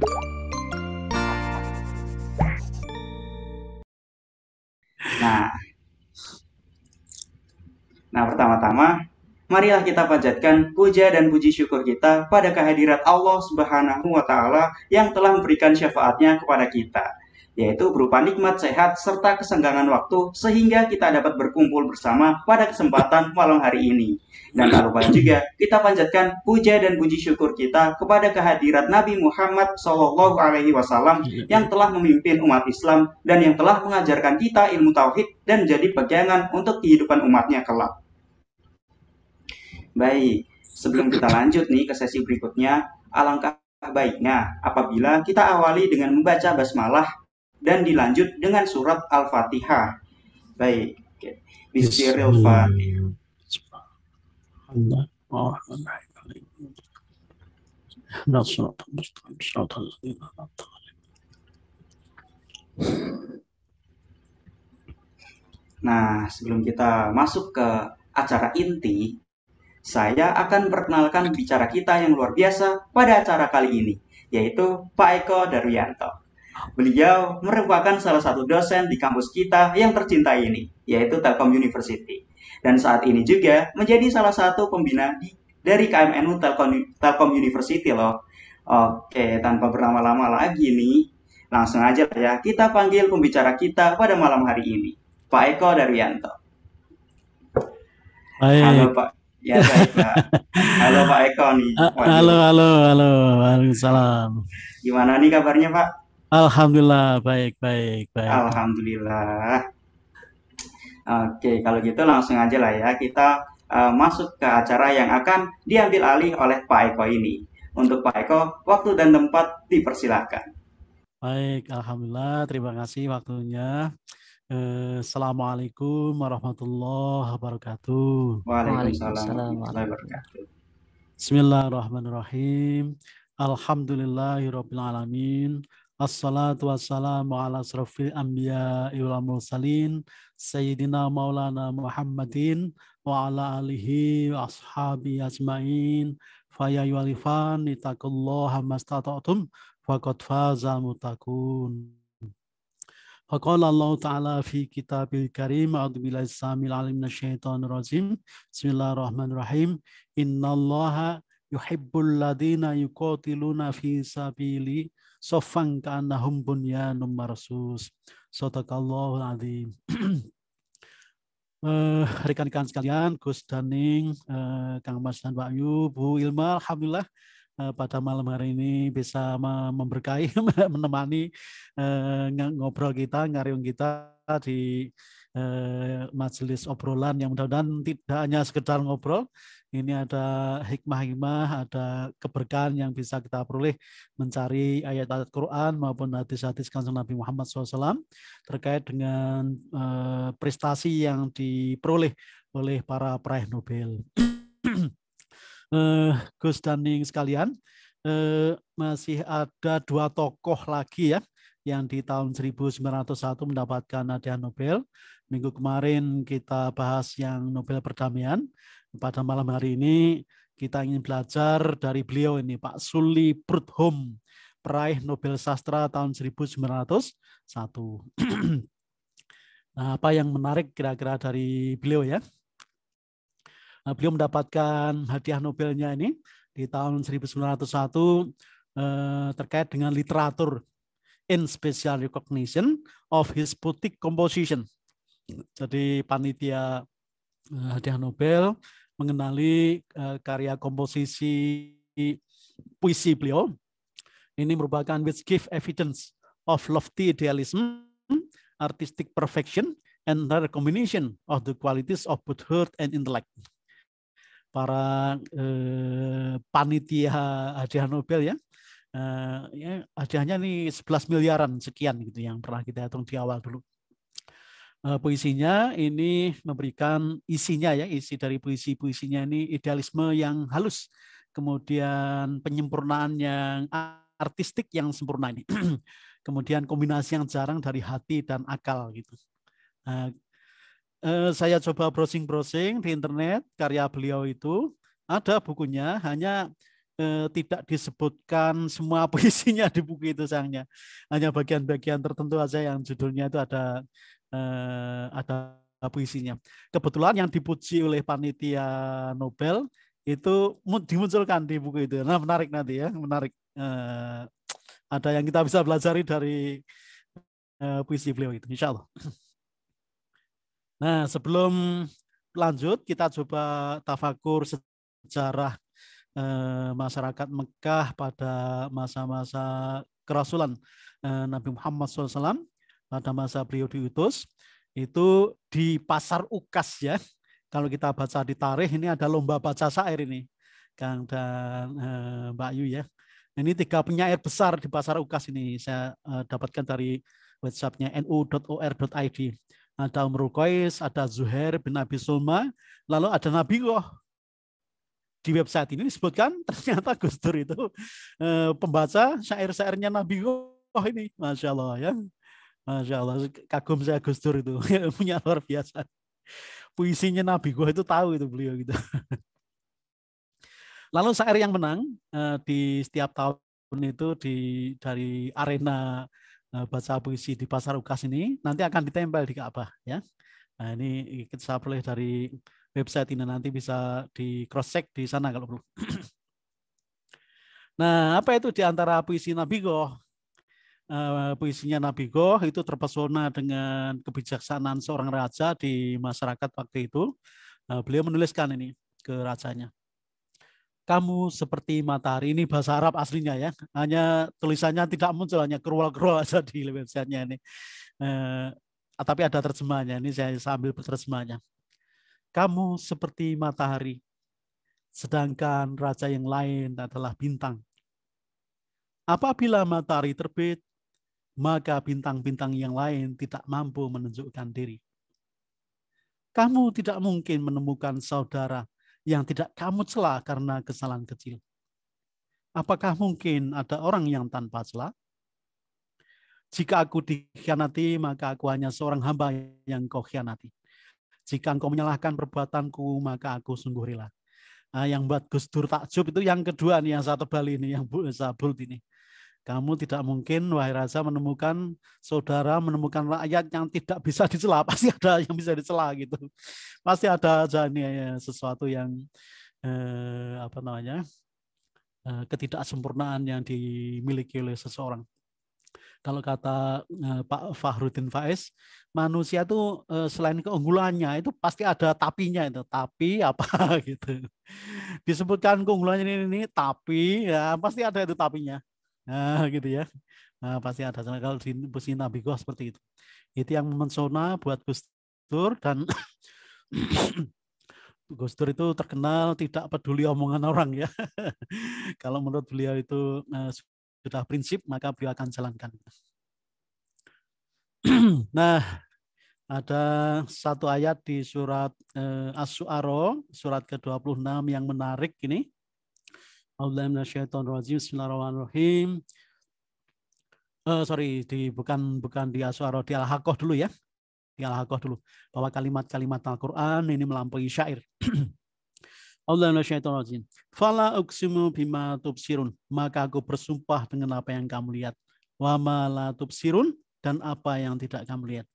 Nah, nah pertama-tama marilah kita panjatkan puja dan puji syukur kita pada kehadirat Allah Subhanahu wa taala yang telah memberikan syafaatnya kepada kita yaitu berupa nikmat sehat serta kesenggangan waktu sehingga kita dapat berkumpul bersama pada kesempatan malam hari ini. Dan tak lupa juga kita panjatkan puja dan puji syukur kita kepada kehadirat Nabi Muhammad saw yang telah memimpin umat Islam dan yang telah mengajarkan kita ilmu tauhid dan jadi pegangan untuk kehidupan umatnya kelak. Baik, sebelum kita lanjut nih ke sesi berikutnya, alangkah baiknya apabila kita awali dengan membaca basmalah dan dilanjut dengan surat Al-Fatihah. Baik. Bismillahirrahmanirrahim. Nah, sebelum kita masuk ke acara inti, saya akan perkenalkan bicara kita yang luar biasa pada acara kali ini, yaitu Pak Eko Darwianto. Beliau merupakan salah satu dosen di kampus kita yang tercinta ini, yaitu Telkom University. Dan saat ini juga menjadi salah satu pembina di, dari KMNU Telkom, Telkom University loh. Oke, tanpa berlama-lama lagi nih, langsung aja ya, kita panggil pembicara kita pada malam hari ini, Pak Eko Daryanto. Baik. Halo Pak. Ya baik halo Pak Eko nih. Halo halo halo. salam Gimana nih kabarnya Pak? Alhamdulillah, baik, baik, baik. Alhamdulillah. Oke, kalau gitu langsung aja lah ya kita uh, masuk ke acara yang akan diambil alih oleh Pak Eko ini. Untuk Pak Eko, waktu dan tempat dipersilahkan. Baik, alhamdulillah. Terima kasih waktunya. Eh, Assalamualaikum warahmatullahi wabarakatuh. Waalaikumsalam warahmatullahi wabarakatuh. Bismillahirrahmanirrahim. Alhamdulillahirrahmanirrahim. Assalatu wassalamu ala asrafil anbiya wal mursalin sayyidina maulana Muhammadin wa ala alihi wa ashabi ajmain faya yualifan itaqullaha mastata'tum faqad faza mutakun فقال الله تعالى في كتاب الكريم أعوذ بالله السامع العليم من الشيطان الرجيم بسم الله الرحمن الرحيم إن الله يحب الذين sofan ka'annahum bunyanum sus. Sadaqallahul azim. Uh, rekan-rekan sekalian, Gus Daning, eh, Kang Mas dan Pak Yu, Bu Ilma, Alhamdulillah eh, pada malam hari ini bisa memberkahi, menemani ngobrol kita, ngariung kita di majelis obrolan yang mudah-mudahan tidak hanya sekedar ngobrol, ini ada hikmah-hikmah, ada keberkahan yang bisa kita peroleh mencari ayat-ayat Quran maupun hadis-hadis kanjeng Nabi Muhammad SAW terkait dengan eh, prestasi yang diperoleh oleh para peraih Nobel. Eh, Gus Daning sekalian, eh, masih ada dua tokoh lagi ya yang di tahun 1901 mendapatkan hadiah Nobel. Minggu kemarin kita bahas yang Nobel perdamaian. Pada malam hari ini kita ingin belajar dari beliau ini Pak Suli Prudhom, peraih Nobel Sastra tahun 1901. nah, apa yang menarik kira-kira dari beliau ya? Nah, beliau mendapatkan hadiah Nobelnya ini di tahun 1901 eh, terkait dengan literatur in special recognition of his poetic composition. Jadi panitia eh, hadiah Nobel mengenali eh, karya komposisi puisi beliau. Ini merupakan which give evidence of lofty idealism, artistic perfection, and rare combination of the qualities of both heart and intellect. Para eh, panitia hadiah Nobel ya, eh, ya hadiahnya nih 11 miliaran sekian gitu yang pernah kita hitung di awal dulu. Eh, puisinya ini memberikan isinya ya isi dari puisi puisinya ini idealisme yang halus kemudian penyempurnaan yang artistik yang sempurna ini kemudian kombinasi yang jarang dari hati dan akal gitu nah, eh, saya coba browsing-browsing di internet karya beliau itu ada bukunya hanya eh, tidak disebutkan semua puisinya di buku itu sayangnya. Hanya bagian-bagian tertentu saja yang judulnya itu ada eh, ada puisinya. Kebetulan yang dipuji oleh panitia Nobel itu dimunculkan di buku itu. Nah, menarik nanti ya, menarik. Eh, ada yang kita bisa pelajari dari eh, puisi beliau itu, insya Allah. Nah, sebelum lanjut, kita coba tafakur sejarah eh, masyarakat Mekah pada masa-masa kerasulan eh, Nabi Muhammad SAW pada masa periode diutus itu di pasar Ukas ya. Kalau kita baca di tarikh ini ada lomba baca syair ini. Kang dan e, Mbak Yu ya. Ini tiga penyair besar di pasar Ukas ini saya e, dapatkan dari websitenya nu.or.id. Ada Umar Qais, ada Zuhair bin Abi Sulma, lalu ada Nabi Goh. Di website ini disebutkan ternyata Gus Dur itu eh, pembaca syair-syairnya Nabi Goh ini. Masya Allah ya. Masya Allah, kagum saya Gus Dur itu, punya luar biasa. Puisinya Nabi gue itu tahu itu beliau gitu. Lalu syair yang menang eh, di setiap tahun itu di dari arena eh, baca puisi di Pasar Ukas ini nanti akan ditempel di Ka'bah ya. Nah, ini kita saya peroleh dari website ini nanti bisa di cross check di sana kalau perlu. nah, apa itu di antara puisi Nabi Goh Eh, puisinya Nabi Goh itu terpesona dengan kebijaksanaan seorang raja di masyarakat waktu itu. Eh, beliau menuliskan ini ke rajanya. Kamu seperti matahari ini bahasa Arab aslinya ya. Hanya tulisannya tidak muncul hanya kerual-kerual saja di websitenya ini. Eh, tapi ada terjemahannya. Ini saya sambil terjemahnya. Kamu seperti matahari, sedangkan raja yang lain adalah bintang. Apabila matahari terbit, maka bintang-bintang yang lain tidak mampu menunjukkan diri. Kamu tidak mungkin menemukan saudara yang tidak kamu celah karena kesalahan kecil. Apakah mungkin ada orang yang tanpa celah? Jika aku dikhianati, maka aku hanya seorang hamba yang kau khianati. Jika engkau menyalahkan perbuatanku, maka aku sungguh rela. Nah, yang buat Gus Dur takjub itu yang kedua nih yang satu bali ini, yang bu, Zabul ini. Kamu tidak mungkin, wahai raja, menemukan saudara, menemukan rakyat yang tidak bisa dicela. Pasti ada yang bisa dicela gitu. Pasti ada aja nih ya, ya, sesuatu yang eh, apa namanya eh, ketidaksempurnaan yang dimiliki oleh seseorang. Kalau kata eh, Pak Fahrudin Faiz, manusia itu eh, selain keunggulannya itu pasti ada tapinya itu. Tapi apa gitu. Disebutkan keunggulannya ini, ini tapi ya pasti ada itu tapinya Nah, gitu ya. Nah, pasti ada karena kalau di Nabi Goh seperti itu. Itu yang mensona buat Gus Dur dan Gus Dur itu terkenal tidak peduli omongan orang ya. kalau menurut beliau itu eh, sudah prinsip maka beliau akan jalankan. nah, ada satu ayat di surat uh, As-Su'ara, surat ke-26 yang menarik ini Bismillahirrahmanirrahim. Uh, sorry, di, bukan bukan di Aswaro, di Al-Haqqah dulu ya. Di Al-Haqqah dulu. Bahwa kalimat-kalimat Al-Quran ini melampaui syair. Allahumma Fala uksimu bima tubsirun. Maka aku bersumpah dengan apa yang kamu lihat. Wa ma la tubsirun. Dan apa yang tidak kamu lihat.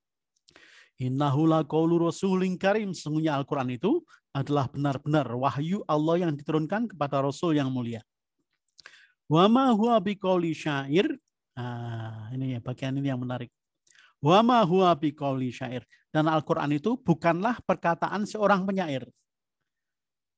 Innahu la rasulin karim. Sungguhnya Al-Quran itu adalah benar-benar wahyu Allah yang diturunkan kepada Rasul yang mulia. Wa ma huwa biqauli syair. Ah, ini ya bagian ini yang menarik. Wa ma huwa biqauli syair. Dan Al-Qur'an itu bukanlah perkataan seorang penyair.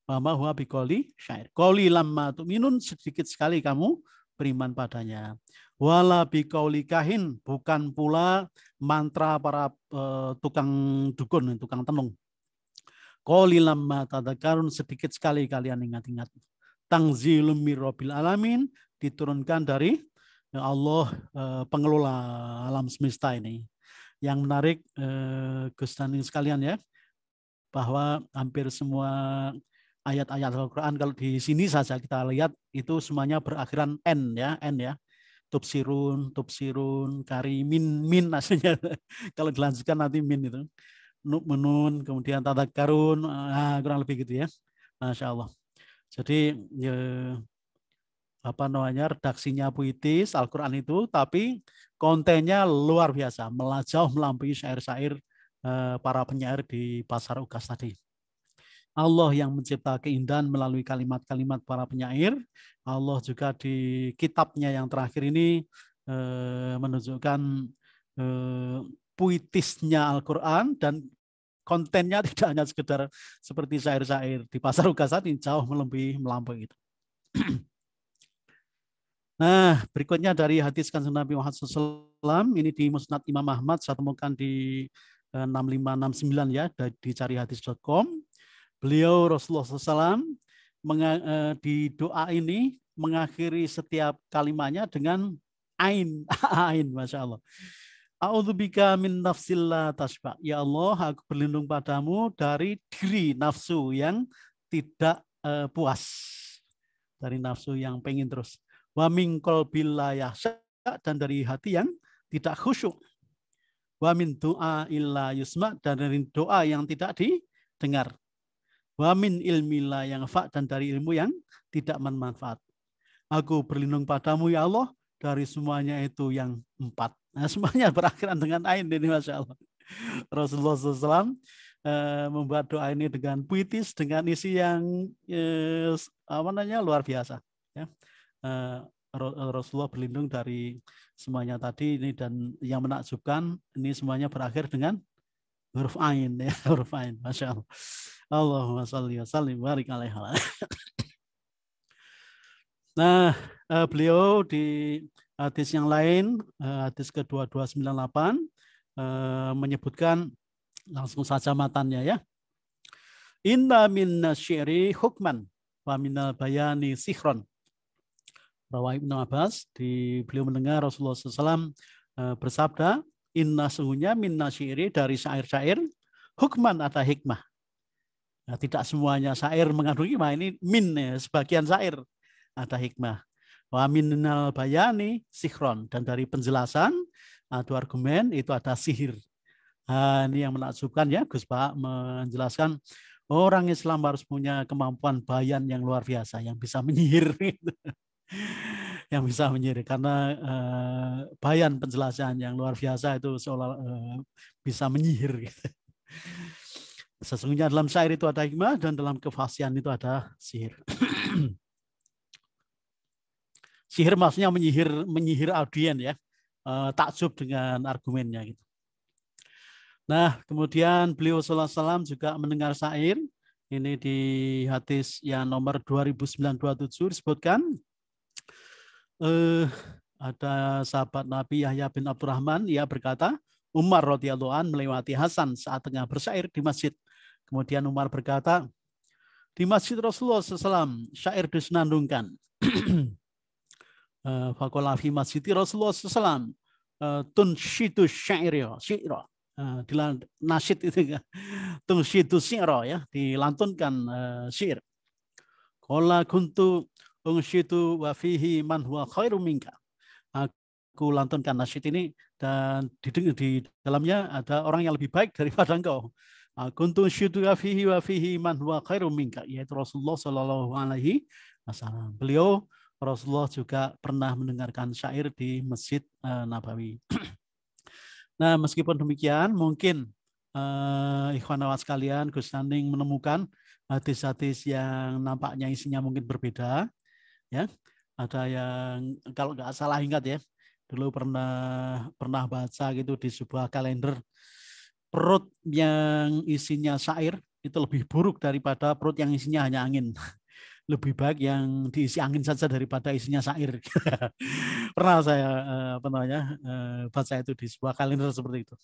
Wa ma huwa biqauli syair. Qauli lamma tu'minun sedikit sekali kamu beriman padanya. Wala biqauli kahin bukan pula mantra para uh, tukang dukun, tukang tenung Qalilam ma tadzakarun sedikit sekali kalian ingat-ingat. Tangzilum mirabil alamin diturunkan dari ya Allah eh, pengelola alam semesta ini. Yang menarik eh, Gus Daning sekalian ya bahwa hampir semua ayat-ayat Al-Qur'an kalau di sini saja kita lihat itu semuanya berakhiran n ya, n ya tubsirun, tubsirun, karimin, min aslinya. Kalau dilanjutkan nanti min itu menun, kemudian tata karun, nah, kurang lebih gitu ya. Masya Allah. Jadi ya, apa namanya redaksinya puitis Alquran itu, tapi kontennya luar biasa, melajau melampaui syair-syair eh, para penyair di pasar ukas tadi. Allah yang mencipta keindahan melalui kalimat-kalimat para penyair. Allah juga di kitabnya yang terakhir ini eh, menunjukkan eh, puitisnya Al-Quran dan kontennya tidak hanya sekedar seperti syair-syair di pasar Uga saat ini jauh melebihi melampaui itu. Nah, berikutnya dari hadis kanjeng Nabi Muhammad SAW, ini di Musnad Imam Ahmad, saya temukan di 6569 eh, ya, di hadis.com. Beliau Rasulullah SAW eh, di doa ini mengakhiri setiap kalimatnya dengan ain, ain, masya Allah. A'udzubika min nafsillah tasba. Ya Allah, aku berlindung padamu dari diri nafsu yang tidak uh, puas. Dari nafsu yang pengen terus. Wa min dan dari hati yang tidak khusyuk. Wa min du'a illa yusma dan dari doa yang tidak didengar. Wa min ilmi la yang fa dan dari ilmu yang tidak bermanfaat. Aku berlindung padamu ya Allah dari semuanya itu yang empat Nah, semuanya berakhiran dengan ain ini Masya Allah. Rasulullah SAW eh, membuat doa ini dengan puitis, dengan isi yang eh, apa namanya luar biasa. Ya. Eh, Rasulullah berlindung dari semuanya tadi ini dan yang menakjubkan ini semuanya berakhir dengan huruf ain ya huruf ain masya Allah Allahumma salli wa sallim barik Nah, beliau di hadis yang lain, hadis eh, ke-2298 eh, menyebutkan langsung saja matanya ya. Inna minna syi'ri hukman wa minal bayani sihron. Bahwa Ibn Abbas, di, beliau mendengar Rasulullah SAW eh, bersabda, inna sungguhnya minna syi'ri dari syair-syair, hukman atau hikmah. Nah, tidak semuanya syair mengandung hikmah, ini min, ya, sebagian syair ada hikmah. Wa minnal bayani sihron Dan dari penjelasan atau ah, argumen itu ada sihir. Nah, ini yang menakjubkan ya Gus Pak menjelaskan orang Islam harus punya kemampuan bayan yang luar biasa yang bisa menyihir yang bisa menyihir karena eh, bayan penjelasan yang luar biasa itu seolah eh, bisa menyihir Sesungguhnya dalam syair itu ada hikmah dan dalam kefasihan itu ada sihir. sihir maksudnya menyihir menyihir audien ya eh, takjub dengan argumennya gitu nah kemudian beliau salam juga mendengar syair ini di hadis yang nomor 2927 disebutkan eh, ada sahabat Nabi Yahya bin Abdurrahman ia berkata Umar radhiyallahu an melewati Hasan saat tengah bersyair di masjid kemudian Umar berkata di masjid Rasulullah SAW syair disenandungkan Eh, Fakola fi masjidi Rasulullah SAW. Eh, Tunshidu syairah. Syairah. Eh, Dilan, nasyid itu kan. syitu syairah ya. Dilantunkan uh, syair. Kola kuntu syitu wa fihi man huwa khairu minka. Aku lantunkan nasyid ini dan di, di dalamnya ada orang yang lebih baik daripada engkau. Ah, kuntu wa fihi wa fihi man huwa khairu minka. Yaitu Rasulullah Sallallahu Alaihi Wasallam. Beliau Rasulullah juga pernah mendengarkan syair di Masjid eh, Nabawi. nah, meskipun demikian, mungkin uh, ikhwan awas sekalian, Gus Nanding menemukan hadis-hadis yang nampaknya isinya mungkin berbeda. Ya, ada yang kalau nggak salah ingat ya, dulu pernah pernah baca gitu di sebuah kalender perut yang isinya syair itu lebih buruk daripada perut yang isinya hanya angin. lebih baik yang diisi angin saja daripada isinya sair. Pernah saya eh, apa namanya eh, baca itu di sebuah kalender seperti itu.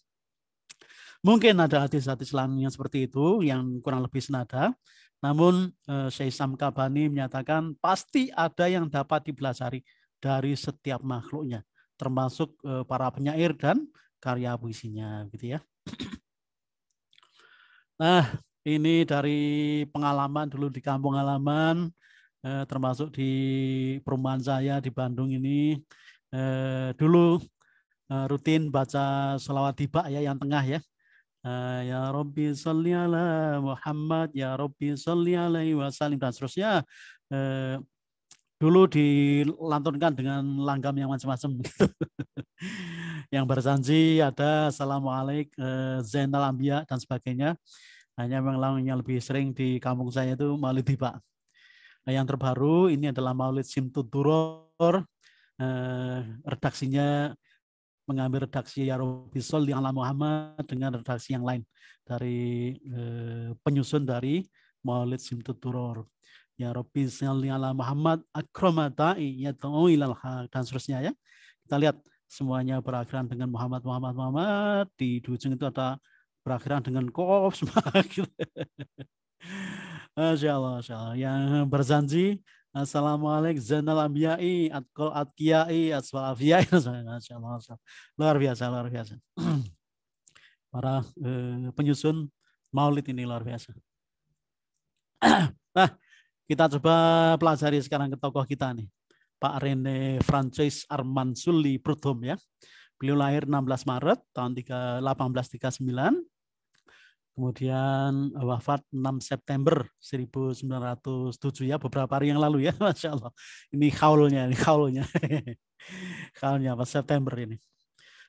Mungkin ada hadis-hadis lainnya seperti itu yang kurang lebih senada. Namun eh, Syekh Kabani menyatakan pasti ada yang dapat dipelajari dari setiap makhluknya, termasuk para penyair dan karya puisinya, gitu ya. Nah, ini dari pengalaman dulu di kampung halaman, eh, termasuk di perumahan saya di Bandung ini. Eh, dulu eh, rutin baca selawat tiba ya yang tengah ya. Eh, ya Robbi sholli Muhammad, ya Robbi sholli alaihi wasallim dan seterusnya. Eh, dulu dilantunkan dengan langgam yang macam-macam yang berjanji ada Assalamualaikum, eh, Zainal Ambia dan sebagainya. Hanya memang yang lebih sering di kampung saya itu maulid tiba. yang terbaru ini adalah maulid simtud Eh, redaksinya mengambil redaksi Sol yang ala Muhammad dengan redaksi yang lain dari eh, penyusun dari maulid Duror. Ya Rabbi di ala Muhammad Akromatai ya ilal haq dan seterusnya ya. Kita lihat semuanya berakhiran dengan Muhammad Muhammad Muhammad di ujung itu ada berakhiran dengan kops gitu. Masya Allah, Masya Allah. Yang berjanji, Assalamualaikum Zainal Ambiyai, Atkol Atkiai, Aswal Afiyai. Masya Allah, Masya Allah. Luar biasa, luar biasa. Para eh, penyusun maulid ini luar biasa. nah, kita coba pelajari sekarang ke tokoh kita nih. Pak Rene Francis Arman Suli Prudhomme ya. Beliau lahir 16 Maret tahun 1839 kemudian eh, wafat 6 September 1907 ya beberapa hari yang lalu ya Masya Allah ini haulnya, ini haulnya, haulnya pas September ini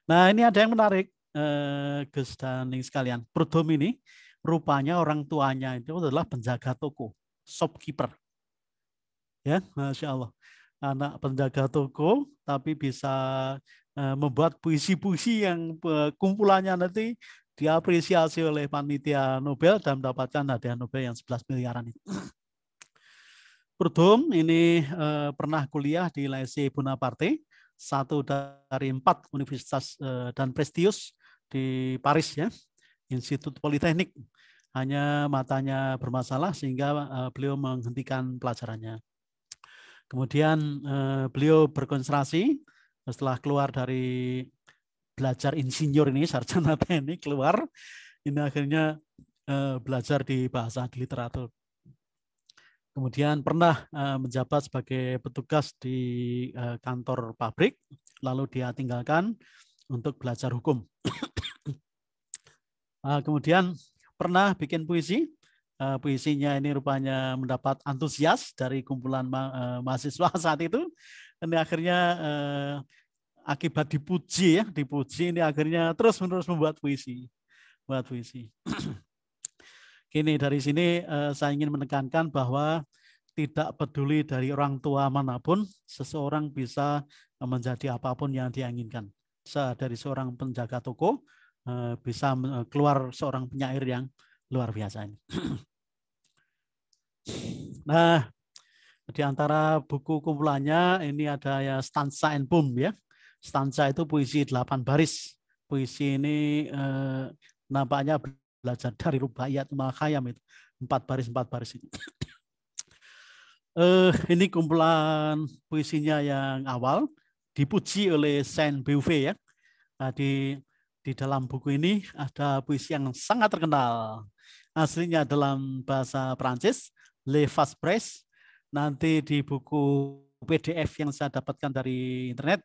nah ini ada yang menarik eh, Gus dan Ning sekalian Prudom ini rupanya orang tuanya itu adalah penjaga toko shopkeeper ya Masya Allah anak penjaga toko tapi bisa eh, membuat puisi-puisi yang eh, kumpulannya nanti diapresiasi oleh panitia Nobel dan mendapatkan hadiah Nobel yang 11 miliaran itu. Prudhum ini eh, pernah kuliah di Lycée Bonaparte, satu dari empat universitas eh, dan prestius di Paris ya, Institut Politeknik. Hanya matanya bermasalah sehingga eh, beliau menghentikan pelajarannya. Kemudian eh, beliau berkonsentrasi setelah keluar dari belajar insinyur ini sarjana teknik keluar ini akhirnya eh, belajar di bahasa di literatur kemudian pernah eh, menjabat sebagai petugas di eh, kantor pabrik lalu dia tinggalkan untuk belajar hukum kemudian pernah bikin puisi puisinya ini rupanya mendapat antusias dari kumpulan ma mahasiswa saat itu ini akhirnya akibat dipuji ya, dipuji ini akhirnya terus-menerus membuat puisi. buat puisi. Kini dari sini eh, saya ingin menekankan bahwa tidak peduli dari orang tua manapun, seseorang bisa menjadi apapun yang diinginkan. Dari seorang penjaga toko, eh, bisa eh, keluar seorang penyair yang luar biasa ini. Nah, di antara buku kumpulannya ini ada ya stanza and boom ya stanza itu puisi 8 baris. Puisi ini eh, nampaknya belajar dari Rubaiyat Imam itu. Empat baris, empat baris ini. eh, ini kumpulan puisinya yang awal dipuji oleh Saint Beuve ya. Nah, di di dalam buku ini ada puisi yang sangat terkenal. Aslinya dalam bahasa Prancis, Le Fast Press. Nanti di buku PDF yang saya dapatkan dari internet,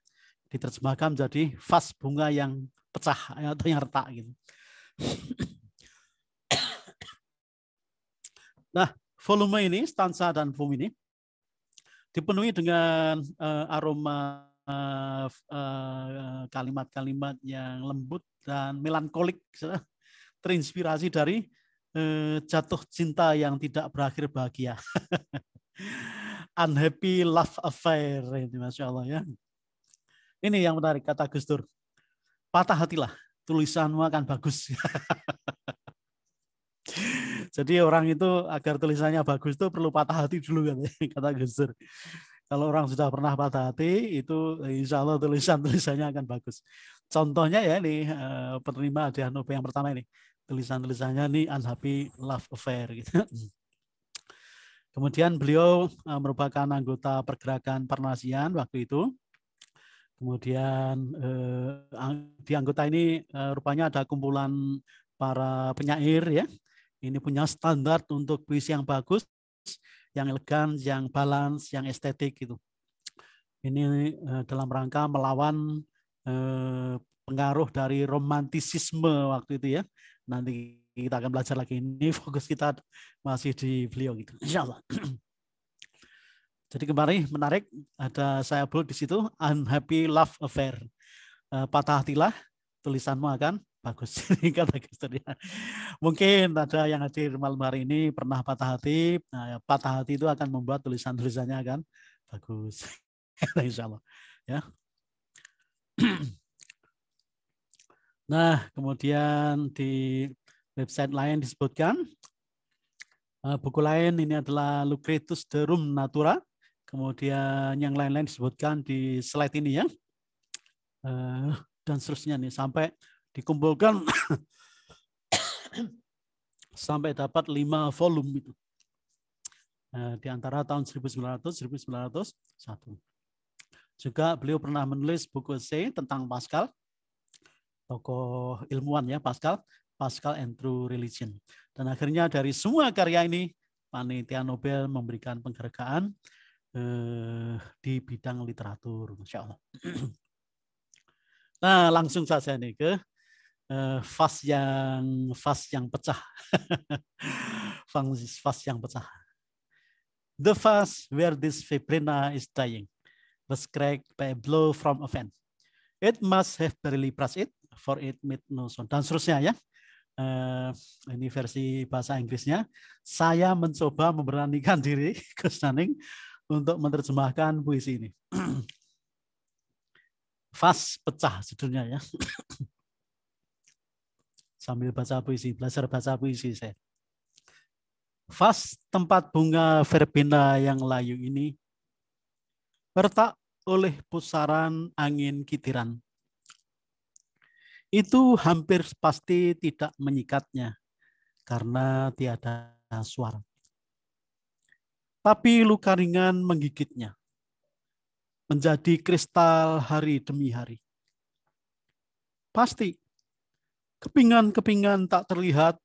diterjemahkan menjadi vas bunga yang pecah eh, atau yang retak gitu. Nah, volume ini, stansa dan fum ini dipenuhi dengan uh, aroma eh, kalimat-kalimat uh, uh, yang lembut dan melankolik, terinspirasi dari uh, jatuh cinta yang tidak berakhir bahagia. Unhappy love affair, ini masya Allah ya. Ini yang menarik kata Gus Dur. Patah hatilah, tulisanmu akan bagus. Jadi orang itu agar tulisannya bagus itu perlu patah hati dulu kan, kata Gus Dur. Kalau orang sudah pernah patah hati itu insya Allah tulisan tulisannya akan bagus. Contohnya ya ini eh, penerima hadiah Nobel yang pertama ini tulisan tulisannya ini unhappy love affair. Gitu. Kemudian beliau eh, merupakan anggota pergerakan Parnasian waktu itu Kemudian eh, di anggota ini eh, rupanya ada kumpulan para penyair ya. Ini punya standar untuk puisi yang bagus, yang elegan, yang balance, yang estetik gitu. Ini eh, dalam rangka melawan eh, pengaruh dari romantisisme waktu itu ya. Nanti kita akan belajar lagi ini fokus kita masih di beliau gitu. Insyaallah. Jadi kemarin menarik ada saya upload di situ unhappy love affair. Uh, patah hatilah tulisanmu akan bagus kata Mungkin ada yang hadir malam hari ini pernah patah hati. Nah, ya, patah hati itu akan membuat tulisan-tulisannya akan bagus. Insya Ya. Nah, kemudian di website lain disebutkan eh, buku lain ini adalah Lucretus de Rum Natura Kemudian yang lain-lain disebutkan di slide ini ya. Eh, dan seterusnya nih sampai dikumpulkan sampai dapat lima volume itu. Eh, di antara tahun 1900 1901. Juga beliau pernah menulis buku C tentang Pascal. Tokoh ilmuwan ya Pascal, Pascal and True Religion. Dan akhirnya dari semua karya ini panitia Nobel memberikan penghargaan Eh, di bidang literatur, masya Allah. Nah, langsung saja nih ke eh, fas yang fas yang pecah, fas yang pecah. The fas where this fibrina is dying was cracked by a blow from a fan. It must have barely pressed it for it made no sound dan seterusnya ya. Uh, ini versi bahasa Inggrisnya. Saya mencoba memberanikan diri ke stunning untuk menerjemahkan puisi ini. Fas pecah judulnya ya. Sambil baca puisi, belajar baca puisi saya. Fas tempat bunga verbena yang layu ini bertak oleh pusaran angin kitiran. Itu hampir pasti tidak menyikatnya karena tiada suara tapi luka ringan menggigitnya, menjadi kristal hari demi hari. Pasti, kepingan-kepingan tak terlihat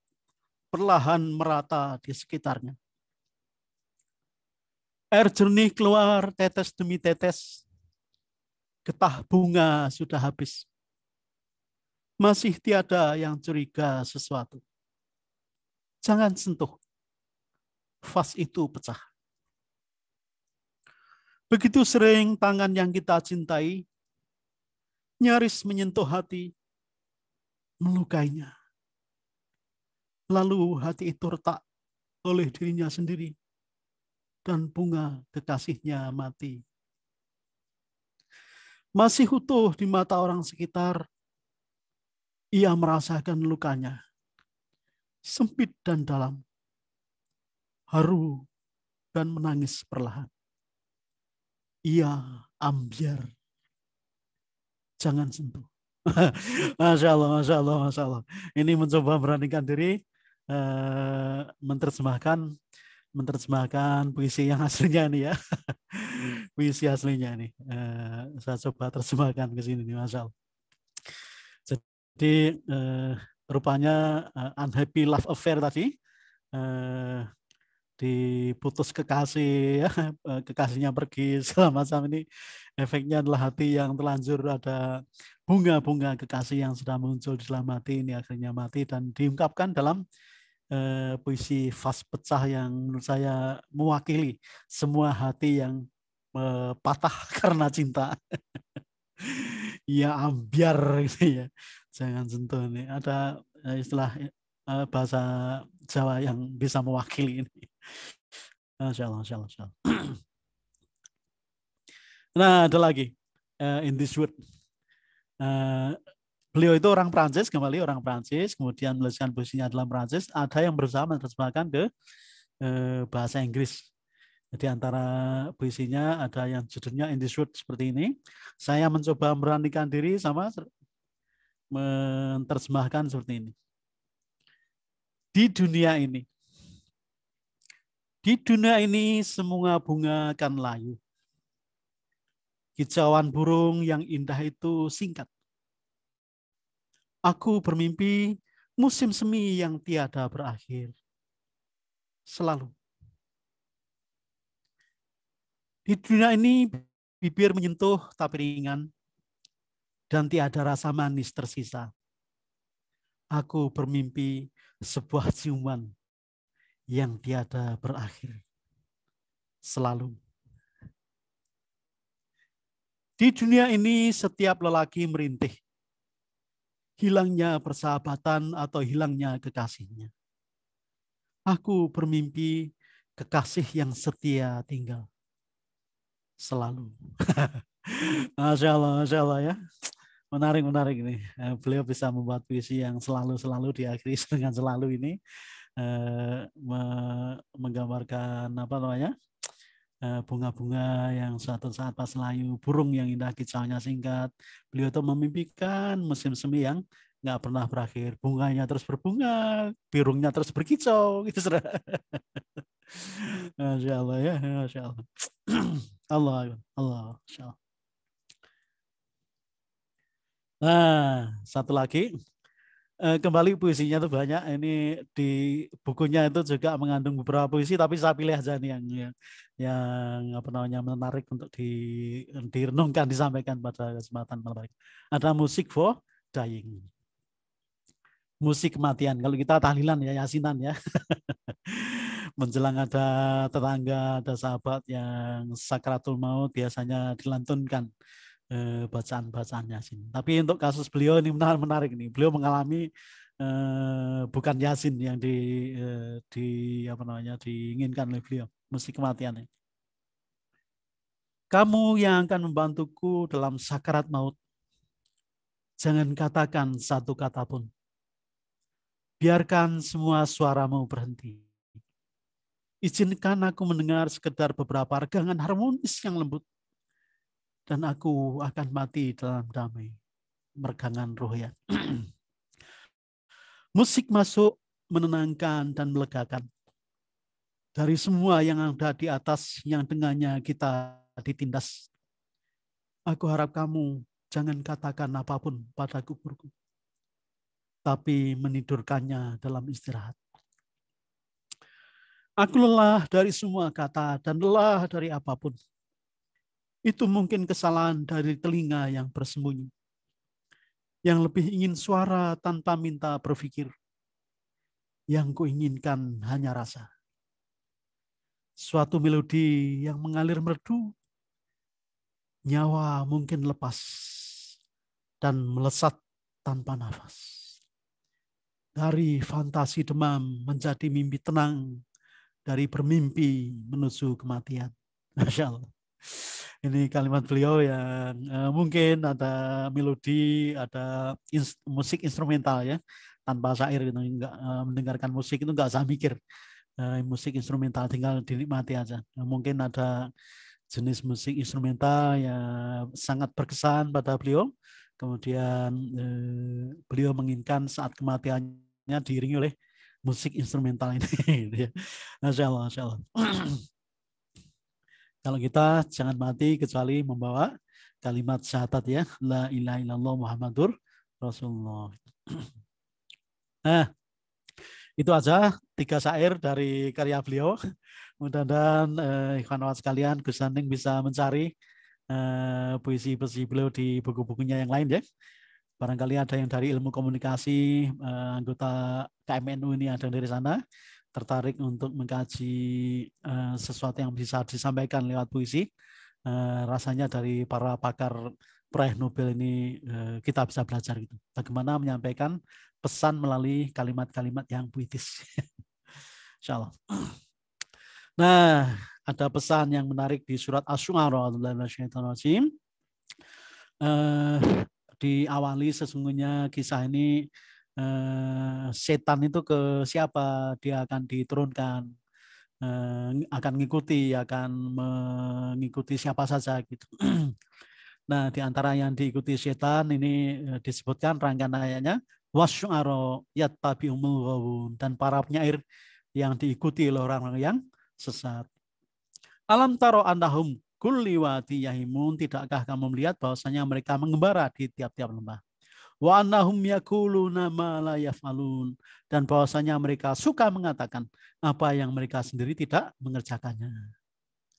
perlahan merata di sekitarnya. Air jernih keluar tetes demi tetes, getah bunga sudah habis. Masih tiada yang curiga sesuatu. Jangan sentuh. Vas itu pecah. Begitu sering tangan yang kita cintai nyaris menyentuh hati, melukainya. Lalu hati itu retak oleh dirinya sendiri dan bunga kekasihnya mati. Masih utuh di mata orang sekitar, ia merasakan lukanya. Sempit dan dalam, haru dan menangis perlahan. Iya, ambiar. Jangan sentuh. masya Allah, masya Allah, masya Allah. Ini mencoba beranikan diri, eh, menterjemahkan menerjemahkan puisi yang aslinya nih ya, puisi aslinya nih. Eh, saya coba terjemahkan ke sini nih, masya Allah. Jadi eh, rupanya uh, unhappy love affair tadi eh, diputus kekasih ya, kekasihnya pergi selama sama ini efeknya adalah hati yang terlanjur ada bunga-bunga kekasih yang sudah muncul di dalam hati ini akhirnya mati dan diungkapkan dalam eh, puisi fast pecah yang menurut saya mewakili semua hati yang eh, patah karena cinta ya ambiar gitu ya jangan sentuh ini ada eh, istilah eh, bahasa Jawa yang bisa mewakili ini Masya ah, Allah, Masya Allah, Masya nah, ada lagi. Uh, in this word. Uh, beliau itu orang Prancis, kembali orang Prancis, kemudian menuliskan puisinya dalam Prancis. Ada yang berusaha terjemahkan ke uh, bahasa Inggris. Jadi antara puisinya ada yang judulnya In This word seperti ini. Saya mencoba meranikan diri sama menerjemahkan seperti ini. Di dunia ini, di dunia ini semua bunga akan layu. Kicauan burung yang indah itu singkat. Aku bermimpi musim semi yang tiada berakhir. Selalu. Di dunia ini bibir menyentuh tapi ringan dan tiada rasa manis tersisa. Aku bermimpi sebuah ciuman yang tiada berakhir. Selalu. Di dunia ini setiap lelaki merintih. Hilangnya persahabatan atau hilangnya kekasihnya. Aku bermimpi kekasih yang setia tinggal. Selalu. Masya Allah, Masya Allah ya. Menarik, menarik ini. Eh, beliau bisa membuat puisi yang selalu-selalu diakhiri dengan selalu ini. Eh, menggambarkan apa namanya eh, bunga-bunga yang suatu saat pas layu, burung yang indah kicaunya singkat. Beliau itu memimpikan musim semi yang nggak pernah berakhir. Bunganya terus berbunga, birungnya terus berkicau. Gitu, Masya Allah ya, Masya Allah. Allah, Allah, Masya Allah. Nah, satu lagi, Eh, kembali puisinya tuh banyak ini di bukunya itu juga mengandung beberapa puisi tapi saya pilih aja nih yang yang, yang apa namanya menarik untuk di direnungkan disampaikan pada kesempatan malam ada musik for dying musik kematian kalau kita tahlilan ya yasinan ya menjelang ada tetangga ada sahabat yang sakratul maut biasanya dilantunkan eh, bacaan bacaannya Yasin. Tapi untuk kasus beliau ini menarik menarik nih. Beliau mengalami eh, bukan Yasin yang di eh, di apa namanya diinginkan oleh beliau, mesti kematiannya. Kamu yang akan membantuku dalam sakarat maut. Jangan katakan satu kata pun. Biarkan semua suaramu berhenti. Izinkan aku mendengar sekedar beberapa regangan harmonis yang lembut dan aku akan mati dalam damai. Mergangan roh ya. Musik masuk menenangkan dan melegakan. Dari semua yang ada di atas yang dengannya kita ditindas. Aku harap kamu jangan katakan apapun pada kuburku. Tapi menidurkannya dalam istirahat. Aku lelah dari semua kata dan lelah dari apapun. Itu mungkin kesalahan dari telinga yang bersembunyi. Yang lebih ingin suara tanpa minta berpikir. Yang kuinginkan hanya rasa. Suatu melodi yang mengalir merdu. Nyawa mungkin lepas dan melesat tanpa nafas. Dari fantasi demam menjadi mimpi tenang, dari bermimpi menuju kematian. Masya Allah ini kalimat beliau yang uh, mungkin ada melodi, ada ins musik instrumental ya, tanpa syair gitu, enggak uh, eh, mendengarkan musik itu enggak usah mikir. Uh, musik instrumental tinggal dinikmati aja. Nah, mungkin ada jenis musik instrumental yang sangat berkesan pada beliau. Kemudian uh, beliau menginginkan saat kematiannya diiringi oleh musik instrumental ini. Gitu ya. Masya Allah, Masya Allah. Kalau kita jangan mati kecuali membawa kalimat syahadat ya. La ilaha illallah Muhammadur Rasulullah. Nah, itu aja tiga syair dari karya beliau. Mudah-mudahan eh, ikhwan sekalian Gus Sanding bisa mencari eh, puisi-puisi beliau di buku-bukunya yang lain ya. Barangkali ada yang dari ilmu komunikasi, eh, anggota KMNU ini ada dari sana tertarik untuk mengkaji uh, sesuatu yang bisa disampaikan lewat puisi, uh, rasanya dari para pakar peraih Nobel ini uh, kita bisa belajar gitu. Bagaimana menyampaikan pesan melalui kalimat-kalimat yang puitis. Insya Nah, ada pesan yang menarik di surat Asy-Syu'ara Uh, diawali sesungguhnya kisah ini eh, setan itu ke siapa dia akan diturunkan eh, akan mengikuti akan mengikuti siapa saja gitu nah di antara yang diikuti setan ini eh, disebutkan rangkaian ayatnya wasyu'aro yattabi'umul dan para penyair yang diikuti oleh orang-orang yang sesat. Alam taro andahum kulliwati yahimun tidakkah kamu melihat bahwasanya mereka mengembara di tiap-tiap lembah? wa annahum yakuluna ma la yafalun dan bahwasanya mereka suka mengatakan apa yang mereka sendiri tidak mengerjakannya.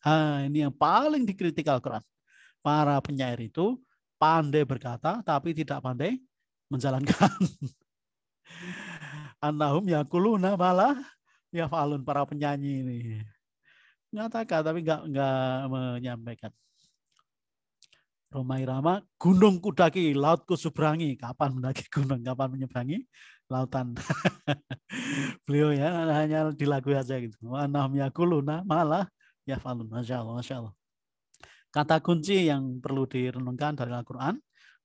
Ah, ini yang paling dikritik Al-Qur'an. Para penyair itu pandai berkata tapi tidak pandai menjalankan. Annahum yaquluna ma la yafalun para penyanyi ini. Mengatakan tapi enggak enggak menyampaikan. Roma irama, gunung kudaki, lautku subrangi. Kapan mendaki gunung, kapan menyeberangi lautan. Beliau ya hanya di lagu aja gitu. Wah, nahum yakuluna malah ya falun. Masya Allah, Masya Allah. Kata kunci yang perlu direnungkan dari Al-Quran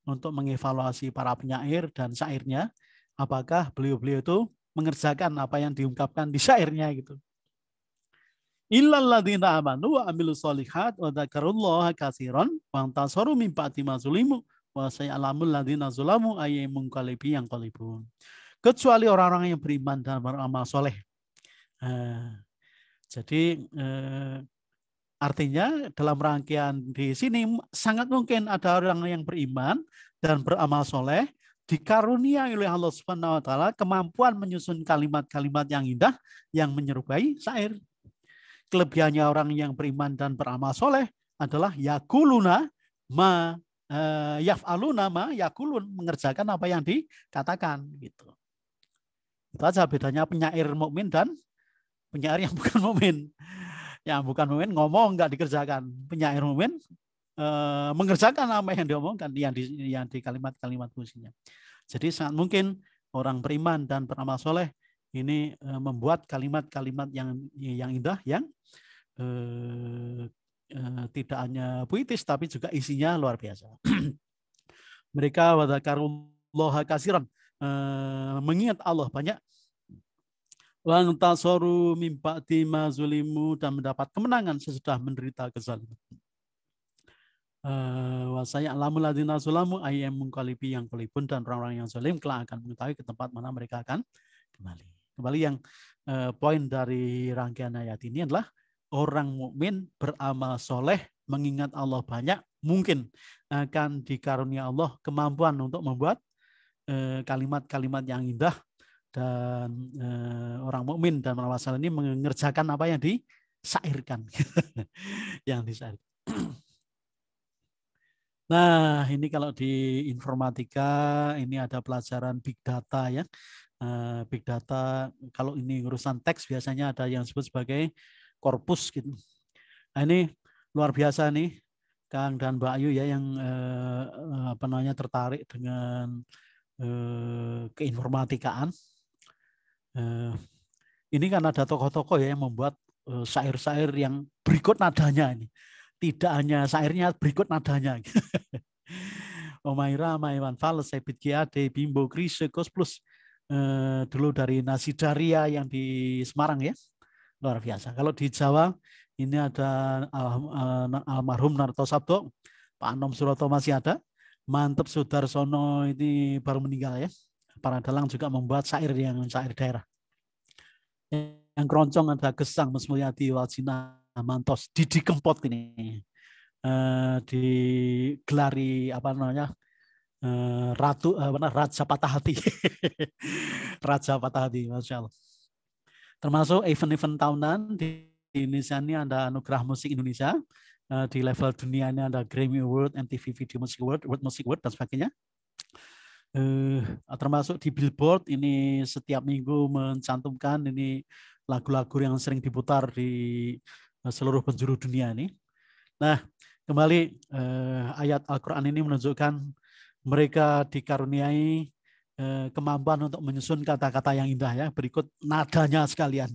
untuk mengevaluasi para penyair dan syairnya. Apakah beliau-beliau itu mengerjakan apa yang diungkapkan di syairnya gitu. Illalladzina amanu wa amilu solihat wa dakarullah katsiran wa antasaru min ba'di ma zulimu wa sayalamul ladzina zulamu ayyamun qalibi yang kalibun Kecuali orang-orang yang beriman dan beramal soleh. Uh, jadi uh, artinya dalam rangkaian di sini sangat mungkin ada orang yang beriman dan beramal soleh dikaruniai oleh Allah Subhanahu wa taala kemampuan menyusun kalimat-kalimat yang indah yang menyerupai syair kelebihannya orang yang beriman dan beramal soleh adalah yakuluna ma eh, yafaluna ma yakulun mengerjakan apa yang dikatakan gitu. Itu aja bedanya penyair mukmin dan penyair yang bukan mukmin. Yang bukan mukmin ngomong nggak dikerjakan. Penyair mukmin eh, mengerjakan apa yang diomongkan yang di yang di kalimat-kalimat fungsinya. Jadi sangat mungkin orang beriman dan beramal soleh ini eh, membuat kalimat-kalimat yang yang indah yang eh, eh, tidak hanya puitis tapi juga isinya luar biasa. Mereka wadakarullah kasiran eh, mengingat Allah banyak Wang tasoru mimpati mazulimu dan mendapat kemenangan sesudah menderita kezaliman. Uh, eh, wasaya alamul ladina sulamu ayam mungkalibi yang kulibun dan orang-orang yang zalim kelak akan mengetahui ke tempat mana mereka akan kembali. Kembali yang eh, poin dari rangkaian ayat ini adalah orang mukmin beramal soleh mengingat Allah banyak mungkin akan dikarunia Allah kemampuan untuk membuat eh, kalimat-kalimat yang indah dan eh, orang mukmin dan merawat ini mengerjakan apa yang disairkan yang disairkan. Nah, ini kalau di informatika ini ada pelajaran big data ya. Eh, big data. Kalau ini urusan teks biasanya ada yang disebut sebagai korpus gitu. Nah, ini luar biasa nih Kang dan Mbak Ayu ya yang eh, eh, apa namanya tertarik dengan keinformatikaan. ini kan ada tokoh-tokoh ya yang membuat sair-sair yang berikut nadanya ini. Tidak hanya sairnya berikut nadanya. Omaira, Maiwan Fales, Ebit Giade, Bimbo, Krise, Kosplus eh, dulu dari nasi daria yang di Semarang ya. Luar biasa. Kalau di Jawa ini ada eh, almarhum Narto Sabdo, Pak Anom Suroto masih ada. Mantep Sudarsono ini baru meninggal ya. Para dalang juga membuat syair yang syair daerah. Yang keroncong ada Gesang, Mas Mulyadi, Mantos, Didi Kempot ini. Eh, di digelari apa namanya Eh, ratu eh, mana raja patah hati raja patah hati masya Allah termasuk event-event tahunan di, Indonesia ini ada anugerah musik Indonesia eh, di level dunia ini ada Grammy Award, MTV Video Music Award, World Music Award dan sebagainya termasuk di Billboard ini setiap minggu mencantumkan ini lagu-lagu yang sering diputar di seluruh penjuru dunia ini. Nah, kembali ayat Al-Qur'an ini menunjukkan mereka dikaruniai eh, kemampuan untuk menyusun kata-kata yang indah ya berikut nadanya sekalian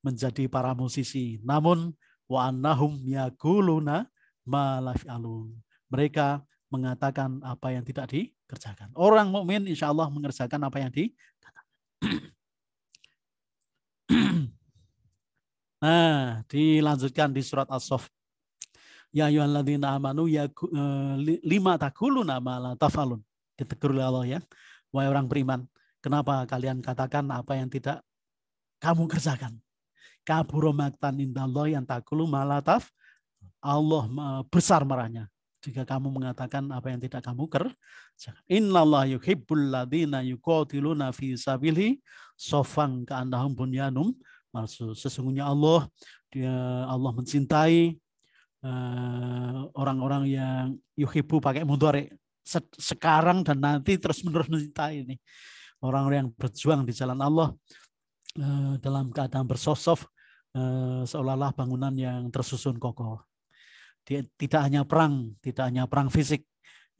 menjadi para musisi namun wa annahum yaquluna ma mereka mengatakan apa yang tidak dikerjakan orang mukmin insya Allah mengerjakan apa yang dikatakan nah dilanjutkan di surat as-sof ya ayyuhalladzina amanu ya eh, lima takuluna ma tafalun. Ditegur oleh Allah ya. Wahai orang beriman, kenapa kalian katakan apa yang tidak kamu kerjakan? Kaburomaktan indallah yang takulu malataf. Allah besar marahnya jika kamu mengatakan apa yang tidak kamu ker Innallaha yuhibbul ladzina yuqatiluna fi sabilihi sofang ka'annahum bunyanum maksud Sesungguhnya Allah dia Allah mencintai Eh, orang-orang uh, yang yuhibu pakai mudore se sekarang dan nanti terus menerus mencintai ini orang-orang yang berjuang di jalan Allah uh, dalam keadaan bersosof uh, eh, seolah-olah bangunan yang tersusun kokoh. Di, tidak hanya perang, tidak hanya perang fisik.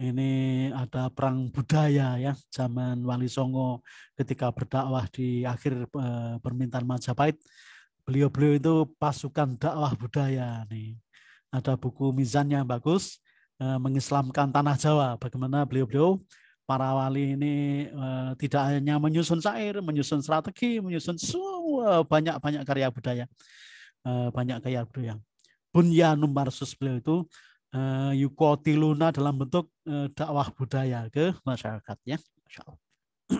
Ini ada perang budaya ya, zaman Wali Songo ketika berdakwah di akhir uh, permintaan Majapahit. Beliau-beliau itu pasukan dakwah budaya nih ada buku Mizan yang bagus eh, mengislamkan tanah Jawa. Bagaimana beliau-beliau para wali ini eh, tidak hanya menyusun syair, menyusun strategi, menyusun semua banyak-banyak karya budaya, eh, banyak karya budaya. Bunya Marsus beliau itu yukotiluna dalam bentuk dakwah budaya ke masyarakat ya.